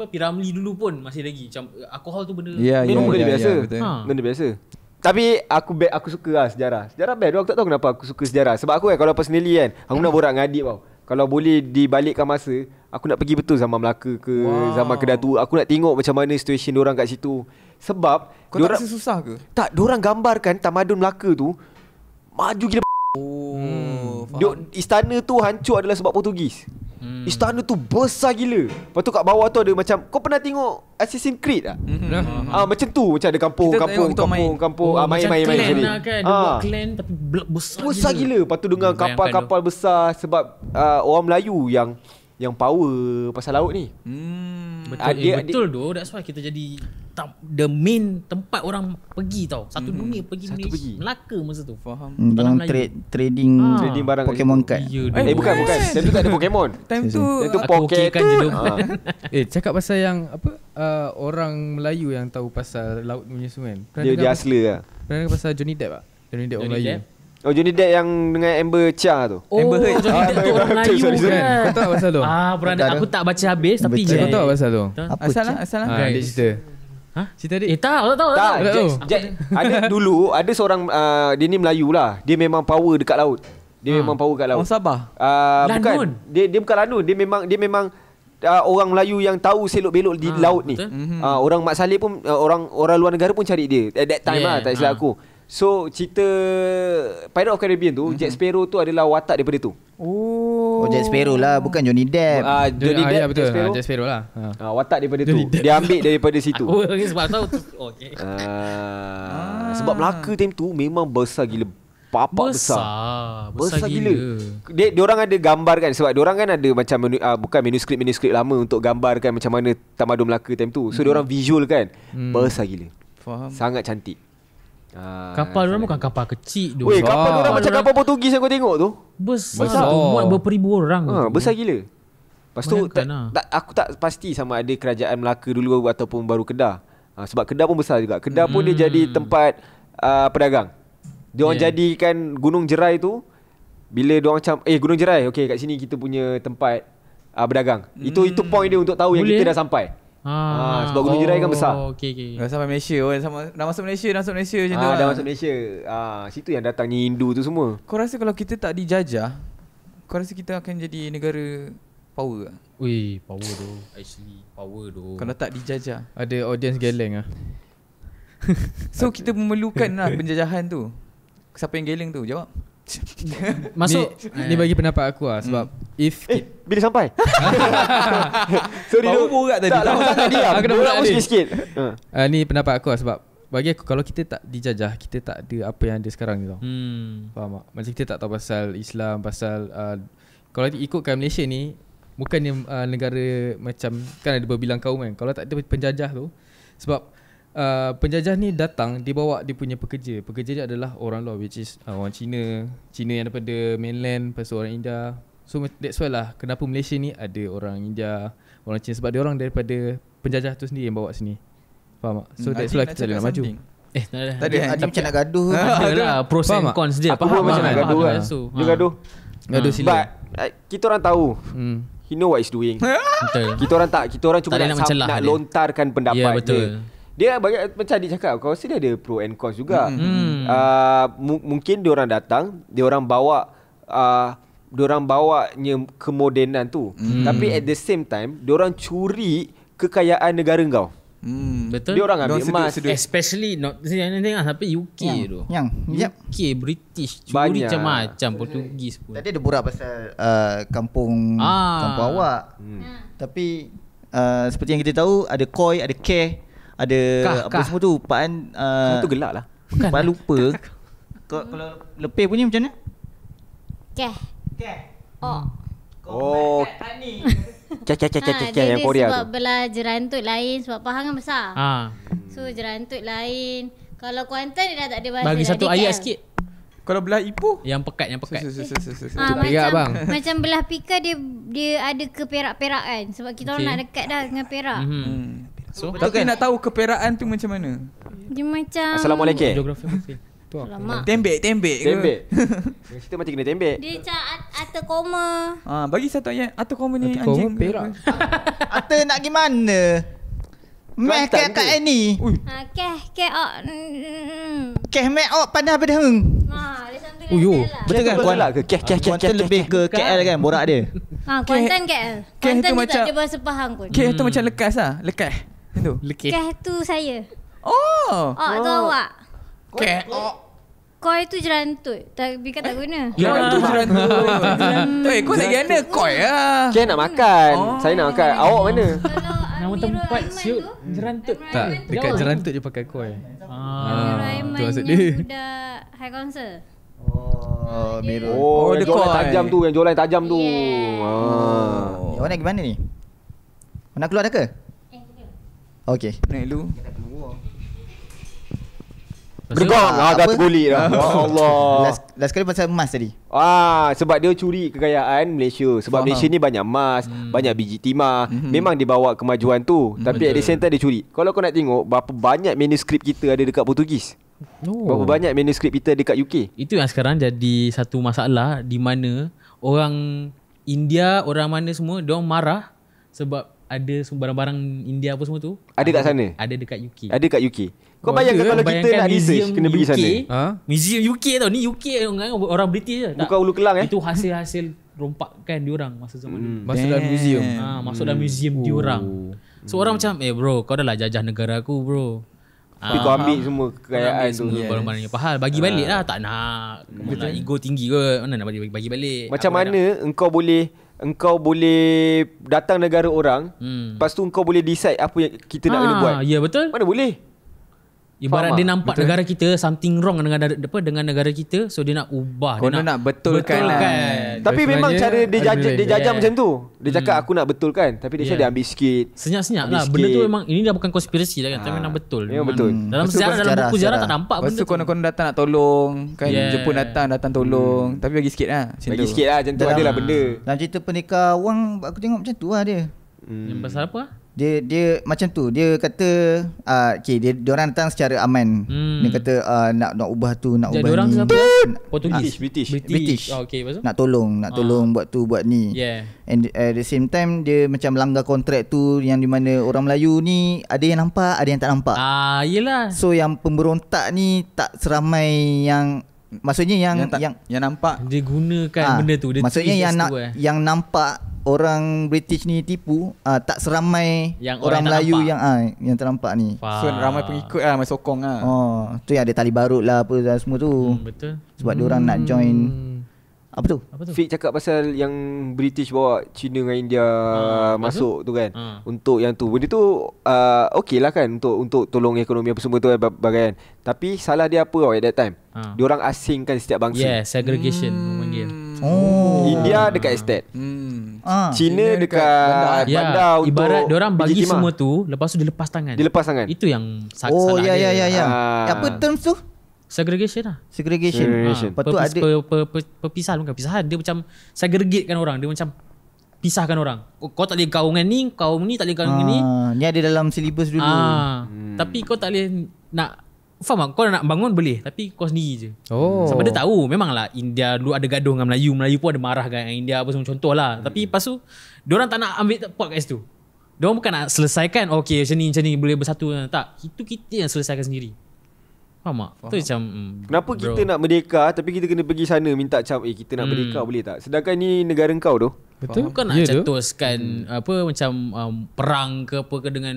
apa piramli dulu pun masih lagi macam eh, alkohol tu benda yeah, ya, benda, yeah, benda yeah, biasa yeah, ha. benda biasa tapi aku bad aku suka lah sejarah sejarah bad aku tak tahu kenapa aku suka sejarah sebab aku kan kalau personally kan aku nak hmm. borak dengan adik tau kalau boleh dibalikkan masa aku nak pergi betul zaman Melaka ke wow. zaman Kedah aku nak tengok macam mana situasi orang kat situ sebab kau tak rasa susah ke tak orang gambarkan tamadun Melaka tu maju gila Oh, hmm. Dia, istana tu hancur adalah sebab Portugis. Hmm. Istana tu besar gila. Lepas tu kat bawah tu ada macam kau pernah tengok Assassin's Creed tak? hmm Ah, ah macam tu macam ada kampung-kampung kampung-kampung ah main-main main sini. Ha clan lah kan, ah. tapi besar, besar gila. gila. Lepas tu dengan kapal-kapal besar sebab uh, orang Melayu yang yang power pasal laut ni. Hmm. Ah, betul, ah, dia, eh, betul dia, doh. That's why kita jadi the main tempat orang pergi tau. Satu mm-hmm. dunia pergi Satu pergi. Melaka masa tu. Faham. Hmm, dalam trade trading ah. trading barang Pokemon card. Yeah, eh, bukan bukan. Time tu tak ada Pokemon. Time tu Time tu Pokemon je ah. Eh cakap pasal yang apa uh, orang Melayu yang tahu pasal laut punya sungai. Dia dia, dia asli ah. Pernah pasal Johnny Depp ah? Johnny Depp orang Melayu. Oh Johnny Depp yang dengan Amber Chia tu. Oh, Amber Heard. Johnny ah, Depp orang Melayu kan. Kau tahu pasal tu? Ah, pernah aku tak baca habis tapi je. Kau tahu pasal tu? Apa asal lah, asal lah. Ah, dia cerita. Ha? Cerita adik? Eh tak, tak tahu. Tak, tak, tak ada dulu, ada seorang, uh, dia ni Melayu lah. Dia memang power dekat laut. Dia ha. memang power dekat laut. Orang oh, Sabah? Uh, Lanun. Bukan. Dia, dia bukan Lanun. Dia memang, dia memang uh, orang Melayu yang tahu selok-belok di ha, laut ni. Mm-hmm. Mhm. Uh, orang Mat Saleh pun, uh, orang orang luar negara pun cari dia. At that time yeah, lah, tak silap ha. aku. So cerita Pirate of Caribbean tu mm-hmm. Jack mhm. Sparrow tu adalah watak daripada tu. Oh. Oh Jack Sparrow lah bukan Johnny Depp. Ah uh, Johnny, Johnny ah, Depp ah, ya, betul. Jack Sparrow, uh, Jack Sparrow lah. Uh. Uh, watak daripada Johnny tu. Depp. Dia ambil daripada situ. Oh sebab tahu oh, okey. sebab Melaka time tu memang besar gila. Papa besar. Besar, besar, besar gila. gila. Dia dia orang ada gambar kan sebab dia orang kan ada macam menu, uh, bukan manuskrip-manuskrip lama untuk gambarkan macam mana tamadun Melaka time tu. So mm. dia orang visual kan. Mm. Besar gila. Faham. Sangat cantik. Ah, kapal orang bukan kapal kecil tu. Weh, kapal orang macam kapal Portugis yang aku tengok tu. Besar, besar. tu, muat berperibu orang. Ha, ah, tu. besar gila. Pastu tak, lah. tak, aku tak pasti sama ada kerajaan Melaka dulu ataupun baru Kedah. Ha, sebab Kedah pun besar juga. Kedah hmm. pun dia hmm. jadi tempat uh, pedagang. Dia orang yeah. jadikan Gunung Jerai tu bila dia orang eh Gunung Jerai okey kat sini kita punya tempat uh, berdagang. Hmm. Itu itu point dia untuk tahu Boleh. yang kita dah sampai. Ha, ha, sebab gunung oh, jerai kan besar. Oh, okey okey. Dah sampai Malaysia. Oh, dah, sampai, dah masuk Malaysia, dah masuk Malaysia macam ha, tu. Dah masuk Malaysia. Ah, situ yang datangnya Hindu tu semua. Kau rasa kalau kita tak dijajah, kau rasa kita akan jadi negara power ah? Ui, power tu. Actually power tu. Kalau tak dijajah. Ada audience geleng ah. so kita memerlukan lah penjajahan tu. Siapa yang geleng tu? Jawab. Masuk ini eh. bagi pendapat aku lah Sebab mm. If Eh bila sampai Sorry Bawa burak tadi Tak lama tadi lah Aku dah burak sikit uh, Ni pendapat aku lah Sebab bagi aku Kalau kita tak dijajah Kita tak ada apa yang ada sekarang gitu. hmm. Faham tak Macam kita tak tahu pasal Islam Pasal uh, Kalau ikutkan Malaysia ni Bukannya uh, negara Macam Kan ada berbilang kaum kan Kalau tak ada penjajah tu Sebab uh, penjajah ni datang dibawa dia punya pekerja. Pekerja dia adalah orang luar which is uh, orang Cina, Cina yang daripada mainland pasal orang India. So that's why lah kenapa Malaysia ni ada orang India, orang Cina sebab dia orang daripada penjajah tu sendiri yang bawa sini. Faham tak? So hmm, that's why kita nak maju. Eh, tadi ada macam nak gaduh. Ha, adalah pros and cons dia. faham macam nak gaduh. Lah. Dia gaduh. Ha. Gaduh hmm. sila. But, eh, kita orang tahu. Hmm. He know what he's doing. Betul. Kita orang tak. Kita orang cuma nak, lontarkan pendapat ya, dia dia banyak macam dia cakap kau rasa dia ada pro and cons juga. Hmm. Uh, mungkin dia orang datang, dia orang bawa uh, dia orang bawa kemodenan tu. Hmm. Tapi at the same time, dia orang curi kekayaan negara kau. Hmm, betul. Dia orang ambil emas sedu- especially not tengah tapi UK tu. Yang, yep. UK British curi macam macam Portugis pun. Tadi ada borak pasal uh, kampung ah. kampung awak. Hmm. Tapi uh, seperti yang kita tahu ada koi, ada ke ada kah, apa kah. semua tu pan uh, ah, tu gelak lah bukan pan lupa kau kalau lepih bunyi macam mana keh keh oh Oh, cak cak cak cak cak cak yang Korea tu. Sebab belah jerantut lain sebab Pahang yang besar. Ha. So jerantut lain. Kalau Kuantan dia dah tak ada bahasa. Bagi satu radical. ayat sikit. Kalau belah ipu, yang pekat yang pekat. Ha, macam, perak bang. macam belah Pika dia dia ada ke perak-perak kan sebab kita okay. orang nak dekat dah dengan Perak. Mhm. Hmm. So, so tapi kan? nak tahu keperaan tu macam mana? Dia macam Assalamualaikum. Geografi masih. Tu apa? Tembek, tembek ke? Tembek. Cerita macam kena tembek. Dia macam atau koma. Ha, ah, bagi satu ayat atau koma ni anjing. Koma perak. atau nak pergi mana? Meh ke kat ini? Ha, keh, keh ok. Hmm, hmm, hmm. Keh meh ok pandai apa dia hang? Ha, dia kan, lah. Betul kan Kuala ke? Keh, keh, keh, keh, lebih ke KL kan borak dia? Ha, Kuantan KL. Kuantan juga dia bahasa Pahang pun. Keh tu macam lekas lah, lekas. Itu. Lekit. Keh tu saya. Oh. Oh, oh. tu awak. Keh. Koi tu jerantut. Tapi kata tak guna. Eh, tu jerantut. jerantut. eh, kau nak pergi Koi lah. Keh nak makan. Oh. Saya nak makan. Awak mana? Nama tempat siut jerantut. Hmm. Tak, dekat jerantut je pakai koi. Ah, Amirul ah, Aiman yang budak high council. Oh, Oh, oh, dia jual tajam tu, yang jual yang tajam tu. Yeah. Oh. Ya, nak pergi mana ni? Nak keluar dah ke? Okey. Naik lu. Bergok lah, dah terguli dah Allah last, last kali pasal emas tadi Ah, Sebab dia curi kekayaan Malaysia Sebab Faham Malaysia ni banyak emas hmm. Banyak biji timah hmm. Memang dia bawa kemajuan tu hmm. Tapi Betul. at dia curi Kalau kau nak tengok Berapa banyak manuskrip kita ada dekat Portugis oh. Berapa banyak manuskrip kita dekat UK Itu yang sekarang jadi satu masalah Di mana orang India, orang mana semua Dia marah Sebab ada barang-barang India apa semua tu Ada kat sana? Ada dekat UK Ada dekat UK Kau bayangkan kalau kita nak research Kena UK, pergi sana ha? Museum UK tau Ni UK orang British je tak? Bukan Ulu Kelang eh Itu hasil-hasil rompakkan diorang Masa zaman hmm. Masuk dalam museum ha, Masuk dalam hmm. museum hmm. diorang oh. So orang hmm. macam Eh bro kau dah lah jajah negara aku bro tapi kau ah, ambil ah. semua kekayaan tu yes. barang-barangnya pahal bagi ah. balik lah tak nak nak lah. ego tinggi ke mana nak bagi balik macam aku mana engkau boleh engkau boleh datang negara orang hmm. lepas tu engkau boleh decide apa yang kita ha, nak ah, kena buat ya betul mana boleh Ibarat dia nampak betul. negara kita something wrong dengan apa dengan negara kita so dia nak ubah Kau dia nak, nak betulkan, betulkan. Lah. Kan. tapi Bersi memang cara dia jajah dia jajah yeah. macam tu dia cakap hmm. aku nak betulkan tapi dia yeah. dia ya. ambil sikit senyap-senyap lah benda tu memang ini dah bukan konspirasi dah kan ha. tapi memang ah. betul memang betul hmm. dalam sejarah dalam buku sejarah tak nampak Lepas benda tu konon-konon datang nak tolong kan yeah. Jepun datang datang tolong hmm. tapi bagi sikit lah macam bagi sikit lah macam tu adalah benda dalam cerita pernikah wang aku tengok macam tu lah dia yang pasal apa dia dia macam tu dia kata uh, okay, dia orang datang secara aman hmm. dia kata uh, nak nak ubah tu nak Jadi ubah ni siapa? Portugis British ah, British, British. British. Oh, okay, maksud? nak tolong nak tolong buat tu buat ni yeah. and at the same time dia macam langgar kontrak tu yang di mana orang Melayu ni ada yang nampak ada yang tak nampak ah iyalah so yang pemberontak ni tak seramai yang Maksudnya yang yang, tak, yang yang nampak dia gunakan ha, benda tu dia Maksudnya yang nak eh. yang nampak orang British ni tipu uh, tak seramai yang orang, orang Melayu nampak. yang uh, yang terlampak ni. So ramai pengikut lah, ramai sokong lah. Oh, tu yang ada tali barut lah apa semua tu. Hmm, betul. Sebab hmm. dia orang nak join hmm. Apa tu? Apa tu? Fake cakap pasal yang British bawa China dengan India ha, masuk tu, tu kan. Ha. Untuk yang tu. Benda tu uh, ah, okay lah kan untuk untuk tolong ekonomi apa semua tu kan. Bagaian. Tapi salah dia apa tau at that time? Ha. Diorang asingkan setiap bangsa. Yeah, segregation hmm. memanggil. Oh. India hmm. dekat estate. Hmm. Ah, Cina dekat, dekat bandar, ya, untuk ibarat orang bagi semua tu lepas tu dilepas tangan. Dilepas tangan. Itu yang sak- oh, Oh ya ya ya ya. Apa terms tu? Segregation lah Segregation, segregation. Ha, Lepas tu perpis, ada per, per, per, Perpisahan bukan Perpisahan Dia macam Segregatekan orang Dia macam Pisahkan orang Kau tak boleh kau dengan ni Kau ni tak boleh gaung dengan ni ah, Ni ada dalam silibus dulu ha, hmm. Tapi kau tak boleh Nak Faham tak? Kau nak bangun boleh Tapi kau sendiri je oh. Sebab dia tahu Memang lah India dulu ada gaduh dengan Melayu Melayu pun ada marah dengan India Apa semua contoh lah hmm. Tapi lepas tu Diorang tak nak ambil part kat situ Diorang bukan nak selesaikan oh, Okay macam ni macam ni Boleh bersatu Tak Itu kita yang selesaikan sendiri Faham tak? Faham. Tu macam mm, Kenapa bro. kita nak merdeka Tapi kita kena pergi sana Minta macam Eh kita nak hmm. merdeka boleh tak Sedangkan ni negara kau tu Betul Faham. Bukan nak yeah, cetuskan do. Hmm. Apa macam um, Perang ke apa ke Dengan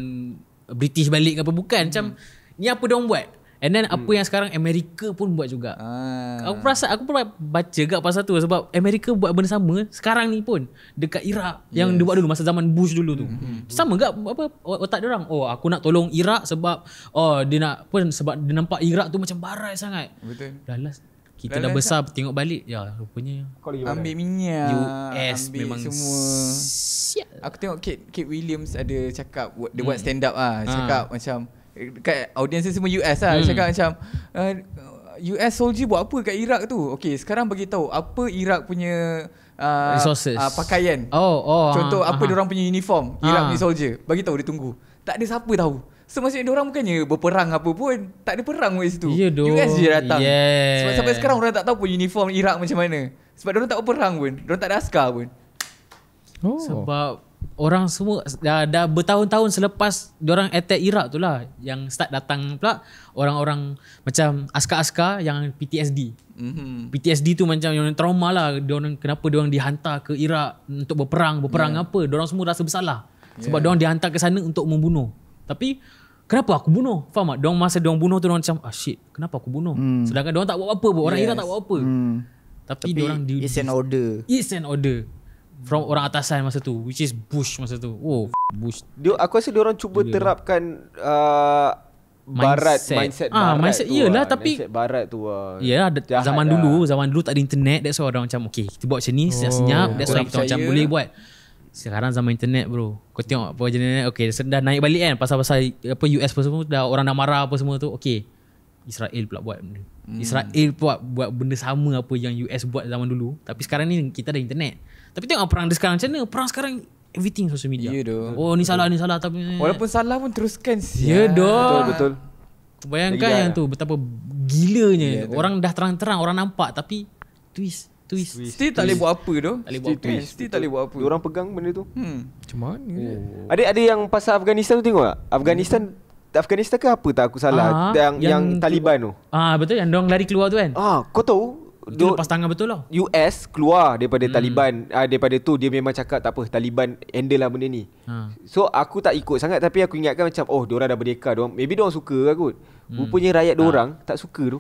British balik ke apa Bukan macam hmm. Ni apa dia buat And then hmm. apa yang sekarang Amerika pun buat juga. Ah. Aku rasa aku pernah baca juga pasal tu sebab Amerika buat benda sama sekarang ni pun dekat Iraq yang yes. dia buat dulu masa zaman Bush dulu tu. Hmm. hmm, hmm. Sama gak apa otak dia orang. Oh aku nak tolong Iraq sebab oh dia nak pun sebab dia nampak Iraq tu macam barai sangat. Betul. Dah last kita dah besar tak? Lah. tengok balik ya rupanya ambil minyak US ambil memang semua siap. aku tengok Kate Kate Williams ada cakap dia hmm. buat stand up lah. ah cakap ha. macam Dekat audience semua US lah hmm. Cakap macam uh, eh, US soldier buat apa kat Iraq tu Okay sekarang bagi tahu Apa Iraq punya uh, Resources uh, Pakaian oh, oh, Contoh uh, apa uh, orang uh, punya uniform uh, Iraq ah. punya soldier Bagi tahu dia tunggu Tak ada siapa tahu So maksudnya orang bukannya berperang apa pun Tak ada perang kat situ yeah, US je datang yeah. Sebab sampai sekarang orang tak tahu pun uniform Iraq macam mana Sebab orang tak berperang pun orang tak ada askar pun oh. Sebab orang semua dah, dah bertahun-tahun selepas diorang attack Iraq tu lah yang start datang pula orang-orang macam askar-askar yang PTSD. Mm-hmm. PTSD tu macam yang trauma lah diorang, kenapa diorang dihantar ke Iraq untuk berperang, berperang yeah. apa. Diorang semua rasa bersalah sebab yeah. diorang dihantar ke sana untuk membunuh. Tapi kenapa aku bunuh? Faham tak? Diorang masa diorang bunuh tu diorang macam ah shit kenapa aku bunuh? Mm. Sedangkan diorang tak buat apa pun. Orang yes. Iraq tak buat apa. Mm. Tapi, Tapi diorang... It's an order. It's an order from orang atasan masa tu which is bush masa tu oh bush dia aku rasa dia orang cuba dia terapkan dia. Uh, barat mindset, mindset ah, barat mindset tu ah. iyalah lah. tapi mindset barat tu ah iyalah zaman lah. dulu zaman dulu tak ada internet that's why orang macam okay, kita buat macam ni senyap, -senyap oh, that's why kita macam boleh buat sekarang zaman internet bro kau tengok apa jenis ni okey dah naik balik kan pasal-pasal apa US apa semua dah orang dah marah apa semua tu Okay, Israel pula buat benda. Hmm. Israel pula buat benda sama apa yang US buat zaman dulu tapi sekarang ni kita ada internet tapi tengok perang dia sekarang macam mana Perang sekarang Everything social media Ya yeah, Oh ni salah ni salah tapi Walaupun salah pun teruskan Ya yeah, yeah. Betul betul Bayangkan Lagi yang dah. tu Betapa gilanya yeah, ya, Orang dah terang-terang Orang nampak Tapi Twist Twist. Still tak boleh buat apa tu. Still tak boleh buat apa. Orang pegang benda tu. Hmm. Macam mana? Ada oh. ada yang pasal Afghanistan tu tengok tak? Afghanistan Afghanistan ke apa tak aku salah ah, yang, yang, Taliban tu Ah betul yang dong lari keluar tu kan Ah kau tahu dia lepas tangan betul lah US keluar daripada hmm. Taliban uh, Daripada tu dia memang cakap tak apa Taliban handle lah benda ni hmm. So aku tak ikut sangat Tapi aku ingatkan macam Oh diorang dah berdeka diorang, Maybe diorang suka lah kot hmm. Rupanya rakyat ha. diorang ha. tak suka tu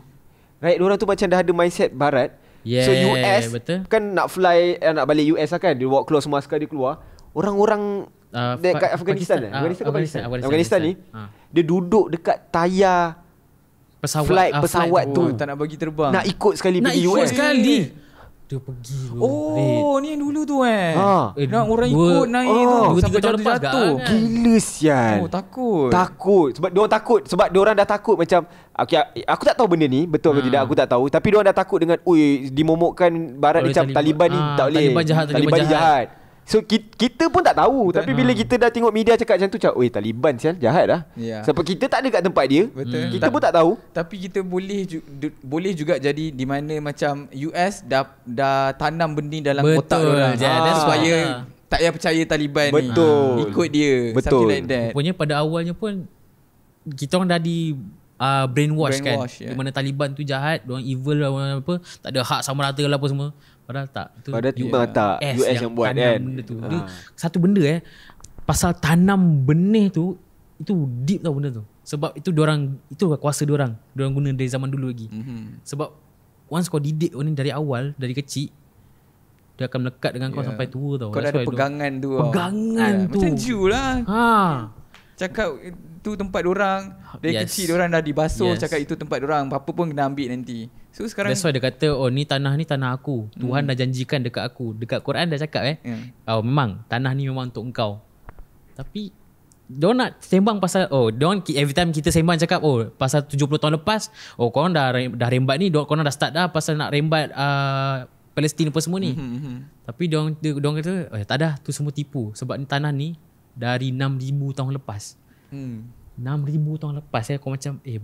Rakyat diorang tu macam dah ada mindset barat yeah, So US betul. kan nak fly eh, Nak balik US lah kan Dia walk close mask dia keluar Orang-orang uh, dekat eh? ah, Afghanistan, Pakistan, Afghanistan, ni ha. Dia duduk dekat tayar pesawat, flight, uh, pesawat tu. Tak nak bagi terbang. Nak ikut sekali nak pergi US. Nak ikut sekali. Dia pergi Oh ni yang dulu tu eh, ha. eh Nak orang dua, ikut naik oh, tu ah. Sampai jatuh, jatuh. Kan? Gila sian Oh takut Takut Sebab dia takut Sebab dia orang dah takut macam okay, Aku tak tahu benda ni Betul ha. atau ah. tidak aku tak tahu Tapi dia orang dah takut dengan Ui dimomokkan Barat boleh macam Taliban, Taliban ha, tak boleh Taliban jahat Taliban, Taliban jahat, jahat. So kita pun tak tahu Betul. Tapi hmm. bila kita dah tengok media cakap macam tu cakap, oi Taliban sial jahat lah yeah. Sebab kita tak ada kat tempat dia Betul. Hmm. Kita Ta- pun tak tahu Tapi kita boleh ju- du- boleh juga jadi Di mana macam US dah, dah tanam benda dalam Betul. otak orang Betul ah. Supaya ah. tak payah percaya Taliban Betul. ni ah. Ikut dia Betul. Something like that Rupanya pada awalnya pun Kita orang dah di Uh, ah, brainwash, brainwash kan yeah. Di mana Taliban tu jahat Diorang evil lah apa, Tak ada hak sama rata lah apa semua Padahal tak itu Padahal tu uh, tak S US yang, buat tanam kan benda tu. Ha. Dia, satu benda eh Pasal tanam benih tu Itu deep tau benda tu Sebab itu orang Itu kuasa orang orang guna dari zaman dulu lagi mm-hmm. Sebab Once kau didik orang ni dari awal Dari kecil dia akan melekat dengan yeah. kau ya. sampai tua tau Kau dah ada pegangan tu Pegangan ya, tu, tu. Yeah. Macam Ju lah ha. Cakap itu tempat orang dari yes. kecil orang dah dibasuh yes. cakap itu tempat orang apa pun kena ambil nanti so sekarang that's why dia kata oh ni tanah ni tanah aku Tuhan hmm. dah janjikan dekat aku dekat Quran dah cakap eh yeah. oh memang tanah ni memang untuk engkau tapi dia nak sembang pasal oh don every time kita sembang cakap oh pasal 70 tahun lepas oh kau dah dah rembat ni kau dah start dah pasal nak rembat a uh, Palestin apa semua ni. Mm-hmm. Tapi dia orang kata, oh, tak ada, tu semua tipu. Sebab ni tanah ni dari 6,000 tahun lepas. Hmm. 6000 tahun lepas saya eh, kau macam eh.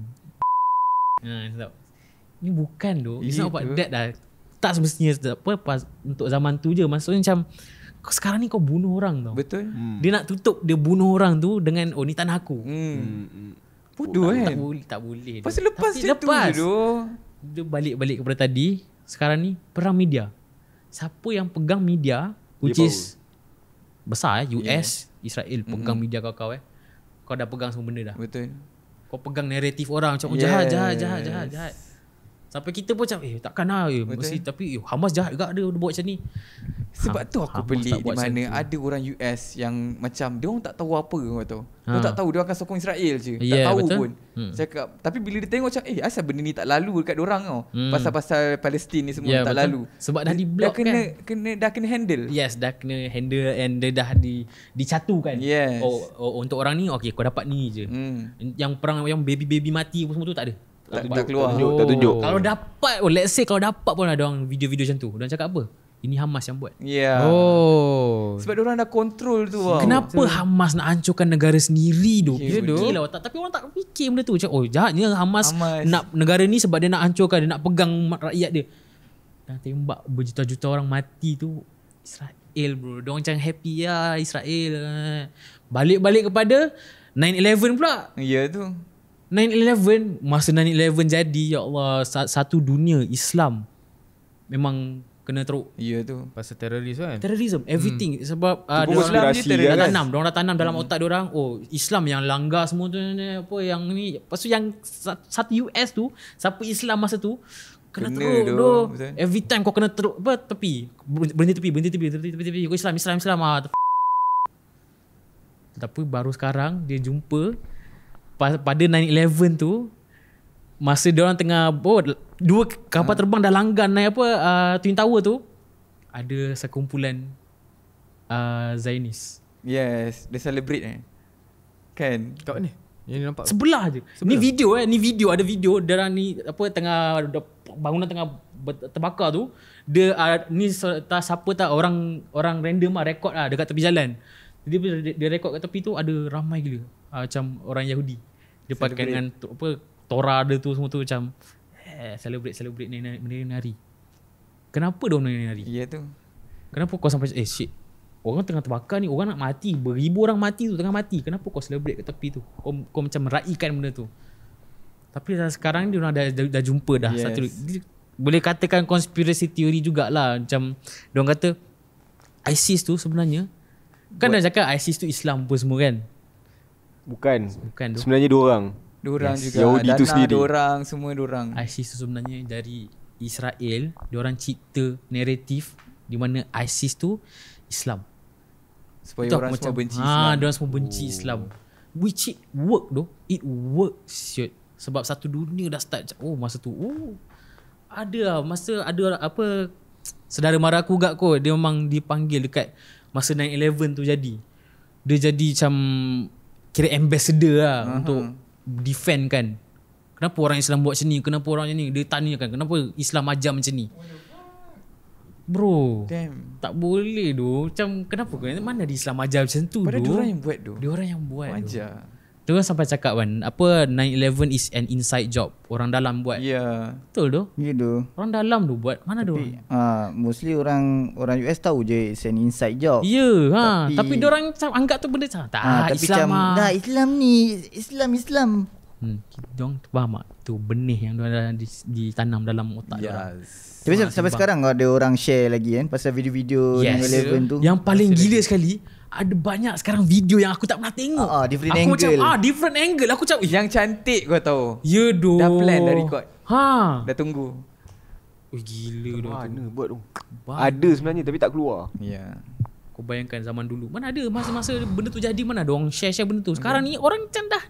Ha, Ni bukan tu. It's not about dah. Tak semestinya apa pas, untuk zaman tu je. Maksudnya macam kau sekarang ni kau bunuh orang tau. Betul. Hmm. Dia nak tutup dia bunuh orang tu dengan oh ni tanah aku. Hmm. Bodoh hmm. hmm. Oh, kan. Tak, boleh, tak boleh. Pas tu. lepas Tapi lepas tu dia balik-balik kepada tadi. Sekarang ni perang media. Siapa yang pegang media which is besar eh US, yeah. Israel pegang mm-hmm. media kau-kau eh kau dah pegang semua benda dah. Betul. Kau pegang naratif orang macam oh, yes. jahat jahat jahat jahat jahat. Sampai kita pun macam Eh takkan lah eh, mesti, Tapi eh, Hamas jahat juga dia, dia buat macam ni Sebab ha, tu aku beli ha, Di mana ada orang US Yang macam Dia orang tak tahu apa ha. Dia orang tak tahu Dia akan sokong Israel je yeah, Tak ya, tahu betul? pun hmm. Cakap Tapi bila dia tengok macam Eh asal benda ni tak lalu Dekat dia orang tau hmm. Pasal-pasal Palestin ni semua yeah, Tak betul? lalu Sebab dah di block kan kena, kena, Dah kena handle Yes dah kena handle And dia dah di, Dicatukan yes. oh, oh, Untuk orang ni Okay kau dapat ni je hmm. Yang perang Yang baby-baby mati Semua tu tak ada tak, tak keluar tunjuk, tak tunjuk kalau dapat oh, let's say kalau dapat pun ada orang video-video macam tu orang cakap apa ini Hamas yang buat yeah. oh sebab orang dah kontrol tu wow. kenapa so, Hamas nak hancurkan negara sendiri tu ya, gila tak tapi orang tak fikir benda tu macam oh jahatnya Hamas, Hamas. nak negara ni sebab dia nak hancurkan dia nak pegang rakyat dia dah tembak berjuta-juta orang mati tu Israel bro dia orang macam happy lah Israel balik-balik kepada 9-11 pula Ya yeah, tu 9-11 Masa 9-11 jadi Ya Allah Satu dunia Islam Memang Kena teruk Ya tu Pasal terorisme kan Terorisme hmm. Everything hmm. Sebab uh, Dia orang dah tanam kan? Dia dah tanam dalam hmm. otak dia orang Oh Islam yang langgar semua tu Apa yang ni Lepas tu yang Satu US tu Siapa Islam masa tu Kena, kena teruk do. Every time kau kena teruk Apa tepi Berhenti tepi Berhenti tepi Berhenti tepi, tepi, tepi. Kau Islam Islam Islam ah. Tapi baru sekarang Dia jumpa pada 9-11 tu masa dia orang tengah oh, dua kapal ha. terbang dah langgan naik apa uh, Twin Tower tu ada sekumpulan uh, ah, Zionis. Yes, dia celebrate eh. Kan? Kat mana? Yang nampak. Sebelah je. Sebelah. Ni video eh, ni video ada video dia orang ni apa tengah bangunan tengah terbakar tu dia uh, ni tak siapa tak orang orang random lah record lah dekat tepi jalan. jadi dia, dia record kat tepi tu ada ramai gila. Uh, macam orang Yahudi. Dia celebrate. pakai dengan tu, apa Tora dia tu semua tu macam eh, Celebrate celebrate ni ni ni hari Kenapa dia orang ni hari Ya yeah, tu Kenapa kau sampai eh shit Orang tengah terbakar ni orang nak mati Beribu orang mati tu tengah mati Kenapa kau celebrate kat tepi tu Kau, kau macam meraihkan benda tu Tapi dah sekarang ni orang dah, dah, dah, jumpa dah yes. satu, Boleh katakan konspirasi teori jugalah Macam dia orang kata ISIS tu sebenarnya Kan What? dah cakap ISIS tu Islam pun semua kan Bukan. Bukan sebenarnya dua orang. Dua orang yes. juga. Yahudi tu sendiri. Dua orang, semua dua orang. ISIS tu sebenarnya dari Israel, dia orang cipta naratif di mana ISIS tu Islam. Supaya orang semua benci ha, Islam. Ah, dia orang semua benci oh. Islam. Which it work though. It work shit. Sebab satu dunia dah start Oh masa tu oh, Ada lah Masa ada apa Sedara mara aku gak ko? Dia memang dipanggil dekat Masa 9-11 tu jadi Dia jadi macam kira ambassador lah uh-huh. untuk defend kan kenapa orang Islam buat macam ni kenapa orang macam ni dia tanya kan kenapa Islam ajar macam ni bro Damn. tak boleh doh macam kenapa kan mana di Islam ajar macam tu doh pada orang yang buat doh dia orang yang buat ajar dia orang sampai cakap kan Apa 9-11 is an inside job Orang dalam buat Ya yeah. Betul tu Ya tu Orang dalam tu buat Mana tu uh, Mostly orang Orang US tahu je It's an inside job Ya yeah, ha. Tapi, tapi orang anggap tu benda Tak ha, tapi Islam macam, ha. Dah Islam ni Islam Islam hmm, Diorang faham tak Tu benih yang diorang di Ditanam dalam otak yes. Tapi sampai, sampai sekarang Ada orang share lagi kan Pasal video-video yes. 9-11 tu Yang paling gila sekali ada banyak sekarang video yang aku tak pernah tengok. Uh, uh, different aku angle. macam, ah, different angle. Aku macam, yang cantik kau tahu. Ya, yeah, doh. Dah plan, dah record. Ha. Dah tunggu. Ui, gila dah Mana buat tu? Ada sebenarnya tapi tak keluar. Ya. Yeah. Kau bayangkan zaman dulu. Mana ada masa-masa benda tu jadi, mana dong? orang share-share benda tu. Sekarang okay. ni orang macam dah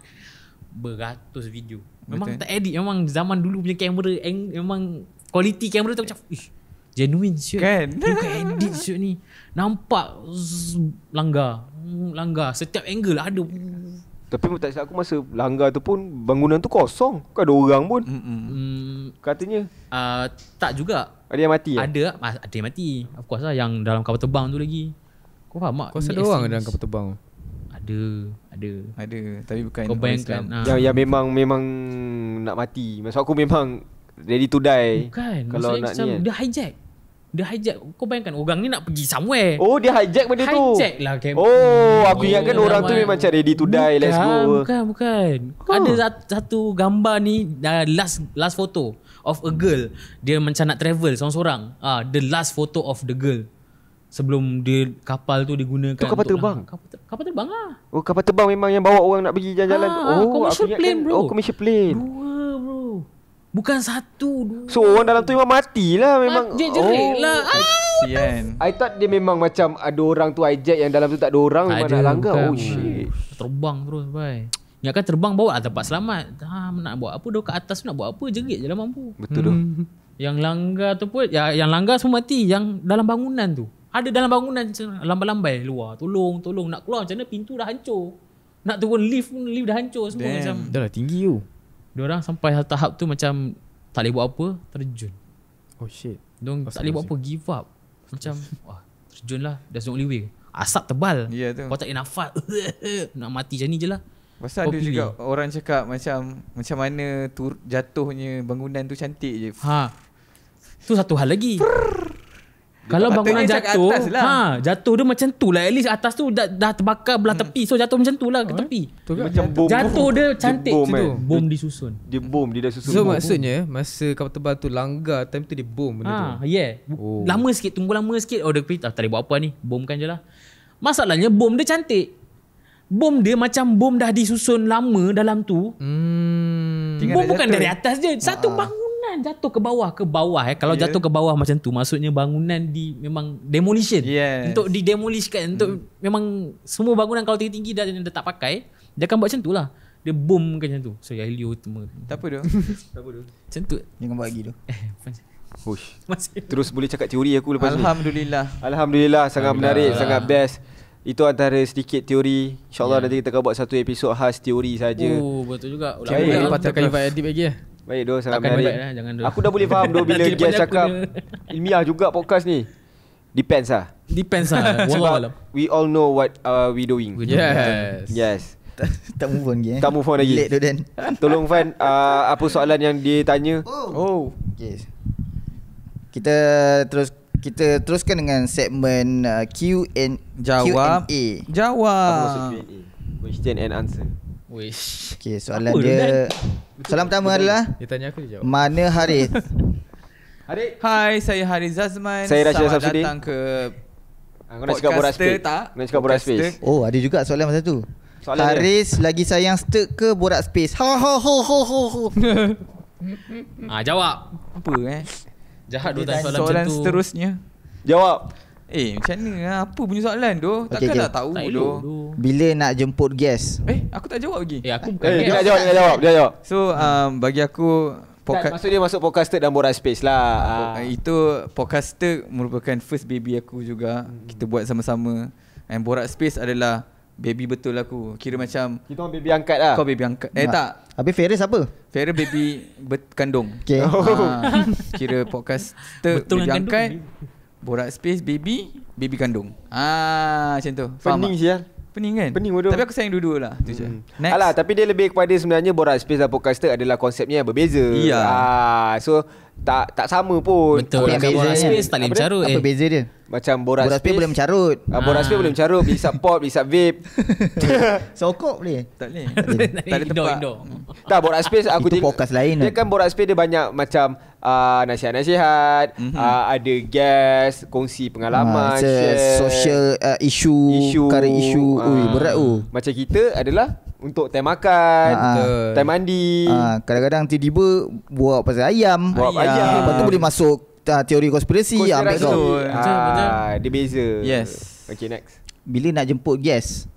beratus video. Memang Betul. tak edit. Memang zaman dulu punya kamera, memang kualiti kamera tu macam, ish, genuine sure. Kan? Bukan edit sure ni. Nampak zzz, langgar mm, Langgar setiap angle lah ada Tapi tak silap aku masa langgar tu pun Bangunan tu kosong Kau ada orang pun Mm-mm. Katanya uh, Tak juga Ada yang mati ya? Ada ya? Ada yang mati Of course lah yang dalam kapal terbang tu lagi Kau faham tak? Kau ada orang dalam kapal terbang ada ada ada tapi bukan kau bayangkan ah. yang yang memang memang nak mati maksud aku memang ready to die bukan kalau maksud nak macam ni kan. dia hijack dia hijack Kau bayangkan orang ni nak pergi somewhere Oh dia hijack benda tu Hijack lah camp Oh aku ingat kan orang tu memang cari ready to die bukan, Let's go Bukan bukan huh. Ada satu gambar ni uh, Last last photo Of a girl Dia macam nak travel seorang-seorang Ah, The last photo of the girl Sebelum dia kapal tu digunakan Itu kapal terbang? Kapal, ter, kapal terbang lah Oh kapal terbang memang yang bawa orang nak pergi jalan-jalan ah, Oh commercial aku plane ingatkan, bro Oh commercial plane Dua Bukan satu dua. So orang dalam tu memang matilah memang. Mati jerit oh. lah. Ah, I thought dia memang macam ada orang tu hijack yang dalam tu tak ada orang tak memang ada, nak langgar. Bukan. Oh shit. Terbang terus bhai. Ingat kan terbang bawa lah tempat selamat. Ha, nak buat apa dia kat atas tu nak buat apa jerit je lah mampu. Betul hmm. tu. Yang langgar tu pun ya, yang langgar semua mati yang dalam bangunan tu. Ada dalam bangunan lambai-lambai luar. Tolong tolong nak keluar macam mana pintu dah hancur. Nak turun lift pun lift dah hancur semua Damn. macam. Dah lah, tinggi tu dia orang sampai satu tahap tu macam tak boleh buat apa terjun oh shit dia oh, tak boleh buat apa give up macam wah terjun lah that's the only way asap tebal ya yeah, tu kau tak boleh nafas nak mati macam ni je lah Pasal ada juga orang cakap macam macam mana tur, jatuhnya bangunan tu cantik je. Ha. Tu satu hal lagi. Prrr. Kalau bangunan jatuh, lah. ha, jatuh dia macam tu lah. At least atas tu dah, dah terbakar belah hmm. tepi. So jatuh macam tu lah ke oh, tepi. Eh? Tu kan? Macam bom. Jatuh dia cantik macam tu. Eh? Bom disusun. Dia bom, dia dah susun. So bom. maksudnya, masa kapal terbang tu langgar, time tu dia bom benda ha, tu. Yeah. Oh. Lama sikit, tunggu lama sikit. Oh dia pergi, ah, tak boleh buat apa ni. Bomkan je lah. Masalahnya bom dia cantik. Bom dia macam bom dah disusun lama dalam tu. Hmm. Bom bukan jatuh. dari atas je. Satu ah. bangun bangunan jatuh ke bawah ke bawah eh kalau yeah. jatuh ke bawah macam tu maksudnya bangunan di memang demolition yes. untuk didemolishkan untuk mm. memang semua bangunan kalau tinggi-tinggi dah, dah tak pakai dia akan buat macam tulah dia boom ke macam tu so helio semua tak apa doh tak apa doh macam jangan buat lagi doh Terus boleh cakap teori aku lepas Alhamdulillah. ni Alhamdulillah Alhamdulillah sangat menarik Sangat best itu antara sedikit teori InsyaAllah yeah. nanti kita akan buat satu episod khas teori saja. Oh betul juga Ulang Kita patahkan Ibad Adib lagi eh. Baik doh salam Takkan lah, Aku dah boleh faham doh bila dia cakap ilmiah juga podcast ni. Depends lah Depends lah Sebab we all know what uh, we doing Yes Yes tak move on lagi eh. Tak move on lagi Late tu then Tolong Fan uh, Apa soalan yang dia tanya Oh, oh. Yes. Kita terus kita teruskan dengan segmen uh, and Jawab. Q&A. Jawab. Apa maksud Question and answer. Wish. Okay, soalan Apa dia. Soalan betul, pertama betul, adalah. Dia tanya aku dia jawab. Mana Harith? Harith. Hai, saya Harith Zazman. Saya Rashid Selamat Rashid datang ke Aku ah, nak space. Tak? nak cakap borak space. Oh, ada juga soalan masa tu. Soalan Haris dia. lagi sayang stuck ke borak space? Ha ha ha ha ha. ha. ah, jawab. Apa eh? Jahat dua tanya soalan macam tu. Soalan seterusnya. Jawab. Eh macam ni Apa punya soalan tu okay, Takkan okay. tak lah tahu tak tu Bila nak jemput guest Eh aku tak jawab lagi Eh aku eh, bukan eh, dia, dia, jawab, dia jawab Dia jawab So um, bagi aku poka- Maksud dia masuk podcaster Dan borak space lah uh, Itu podcaster Merupakan first baby aku juga hmm. Kita buat sama-sama And borak space adalah Baby betul aku Kira macam Kita orang baby angkat lah Kau baby angkat Eh nah. tak Habis Ferris apa? Ferris baby ber- Kandung Okay uh, ah, Kira podcaster Baby angkat Borak space baby Baby kandung Ah, macam tu Pening sial Pening kan? Pening bodoh. Tapi aku sayang dua-dua lah. Tu je. Hmm. Next. Alah, tapi dia lebih kepada sebenarnya borak Space dan Podcaster adalah konsepnya yang berbeza. Iya. Ah, so, tak tak sama pun. Betul. Okay, beza boras space tak boleh mencarut. Apa, eh. apa beza dia? Macam boras, boras space, boleh mencarut. Ah. Boras ah. space boleh mencarut. Bisa pop, bisa vape. Sokok boleh? Tak boleh. tak ada tempat. tak, boras space aku Itu fokus lain. Lah. Dia kan boras space dia banyak macam uh, nasihat-nasihat. Mhm. Ah, ada gas, kongsi pengalaman. social issue, issue. Karir issue. berat tu. Oh. Macam kita adalah untuk time makan, ha, ah, ah. time mandi. Ha, kadang-kadang tiba-tiba buat pasal ayam. Buat ayam. ayam. Lepas tu boleh masuk uh, teori konspirasi. Ambil kau. Ha, dia beza. Yes. Okay next. Bila nak jemput guest?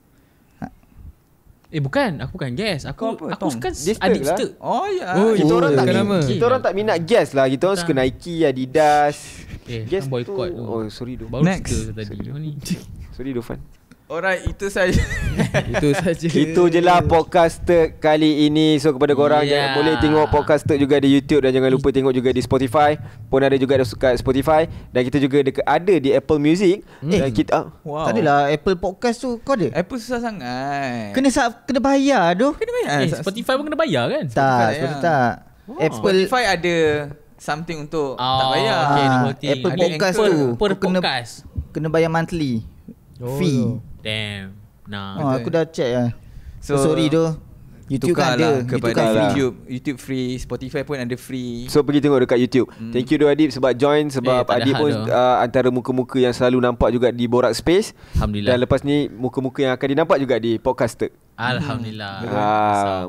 Eh bukan, aku bukan guest. Aku apa, aku kan adik lah. Oh ya. Yeah. Oh, kita ya. orang tak kan nama. Kita orang tak minat guest lah. Kita orang suka Nike, Adidas. Eh, guest kan boycott Oh, sorry doh. Baru next. cerita tadi. Sorry, sorry doh fan. Alright, itu saja. itu saja. Itu je lah podcast kali ini. So kepada korang yeah. jangan boleh tengok podcast juga di YouTube dan jangan lupa tengok juga di Spotify. Pun ada juga dekat Spotify dan kita juga dekat ada di Apple Music. Eh. Dan kita ah. wow. Tak adalah Apple Podcast tu kau ada? Apple susah sangat. Kena sub, kena bayar tu. Kena bayar. Eh, eh Spotify pun kena bayar kan? Tak, lah. Spotify tak. Wow. Apple Spotify ada something untuk oh, tak ah, bayar. Okay, Apple Podcast tu per podcast. kena kena bayar monthly. Oh. Fee. Damn. Nah. Oh, aku dah check lah. So, so oh, sorry tu. YouTube kan ada YouTube kan free YouTube, YouTube free Spotify pun ada free So pergi tengok dekat YouTube hmm. Thank you tu Adib Sebab join Sebab eh, Adib pun uh, Antara muka-muka yang selalu nampak juga Di Borak Space Alhamdulillah Dan lepas ni Muka-muka yang akan dinampak juga Di Podcaster Alhamdulillah. Ha,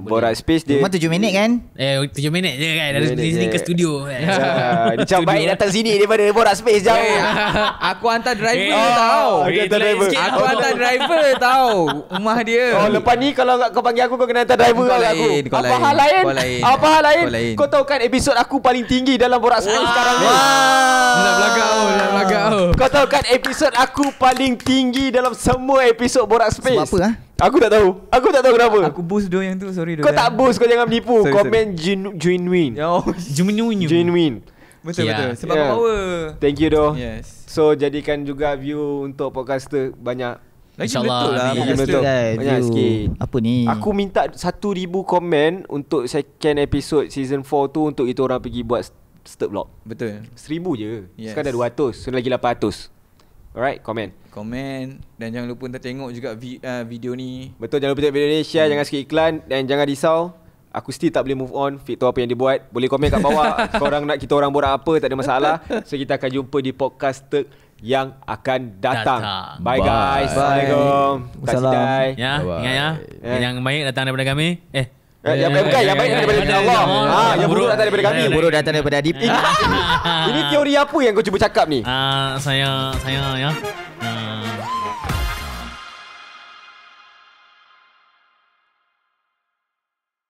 borak space dia. Memang 7 minit kan? Eh 7 minit je kan. Dari sini ke studio. Kan? Yeah. baik datang sini daripada borak space jauh. Eh, hey, aku hantar driver hey, eh, tau. Oh, aku hantar driver. Aku hantar driver tau. Rumah dia. Oh lepas ni kalau kau panggil aku kau kena hantar driver kau lain, aku. Kau apa lain, hal lain? lain? Apa hal lain? Kau, tahu kan episod aku paling tinggi dalam borak space wow. sekarang ni. Wow. Oh, belagak oh, Kau tahu kan episod aku paling tinggi dalam semua episod borak space. Sebab apa ha? Aku tak tahu Aku tak tahu kenapa Aku boost dua yang tu Sorry Kau kan. tak boost Kau jangan menipu Comment genuine Genuine Genuine Betul yeah. betul Sebab yeah. power Thank you doh Yes So jadikan juga view Untuk podcaster Banyak InsyaAllah Lagi betul lah Lagi Banyak sikit Apa ni Aku minta 1000 komen Untuk second episode Season 4 tu Untuk kita orang pergi buat Step vlog Betul 1000 je yes. Sekarang dah 200 So lagi 800 Alright, komen. Komen dan jangan lupa untuk tengok juga vi, uh, video ni. Betul, jangan lupa tengok video ni, share, hmm. jangan sikit iklan dan jangan risau. Aku still tak boleh move on Fit tahu apa yang dia buat Boleh komen kat bawah Korang nak kita orang borak apa Tak ada masalah So kita akan jumpa di podcast ter Yang akan datang, datang. Bye, guys Bye. Assalamualaikum Wassalam. Ya, Bye. ingat ya. ya. Yang baik datang daripada kami Eh, Ya, ya, ya, ya, ya, baik ya, daripada ya, ya Allah. Ya, Allah. Ya, ha, yang, yang buruk datang daripada kami. Yang buruk datang daripada adik. Ini teori apa yang kau cuba cakap ni? Ah, uh, saya saya ya.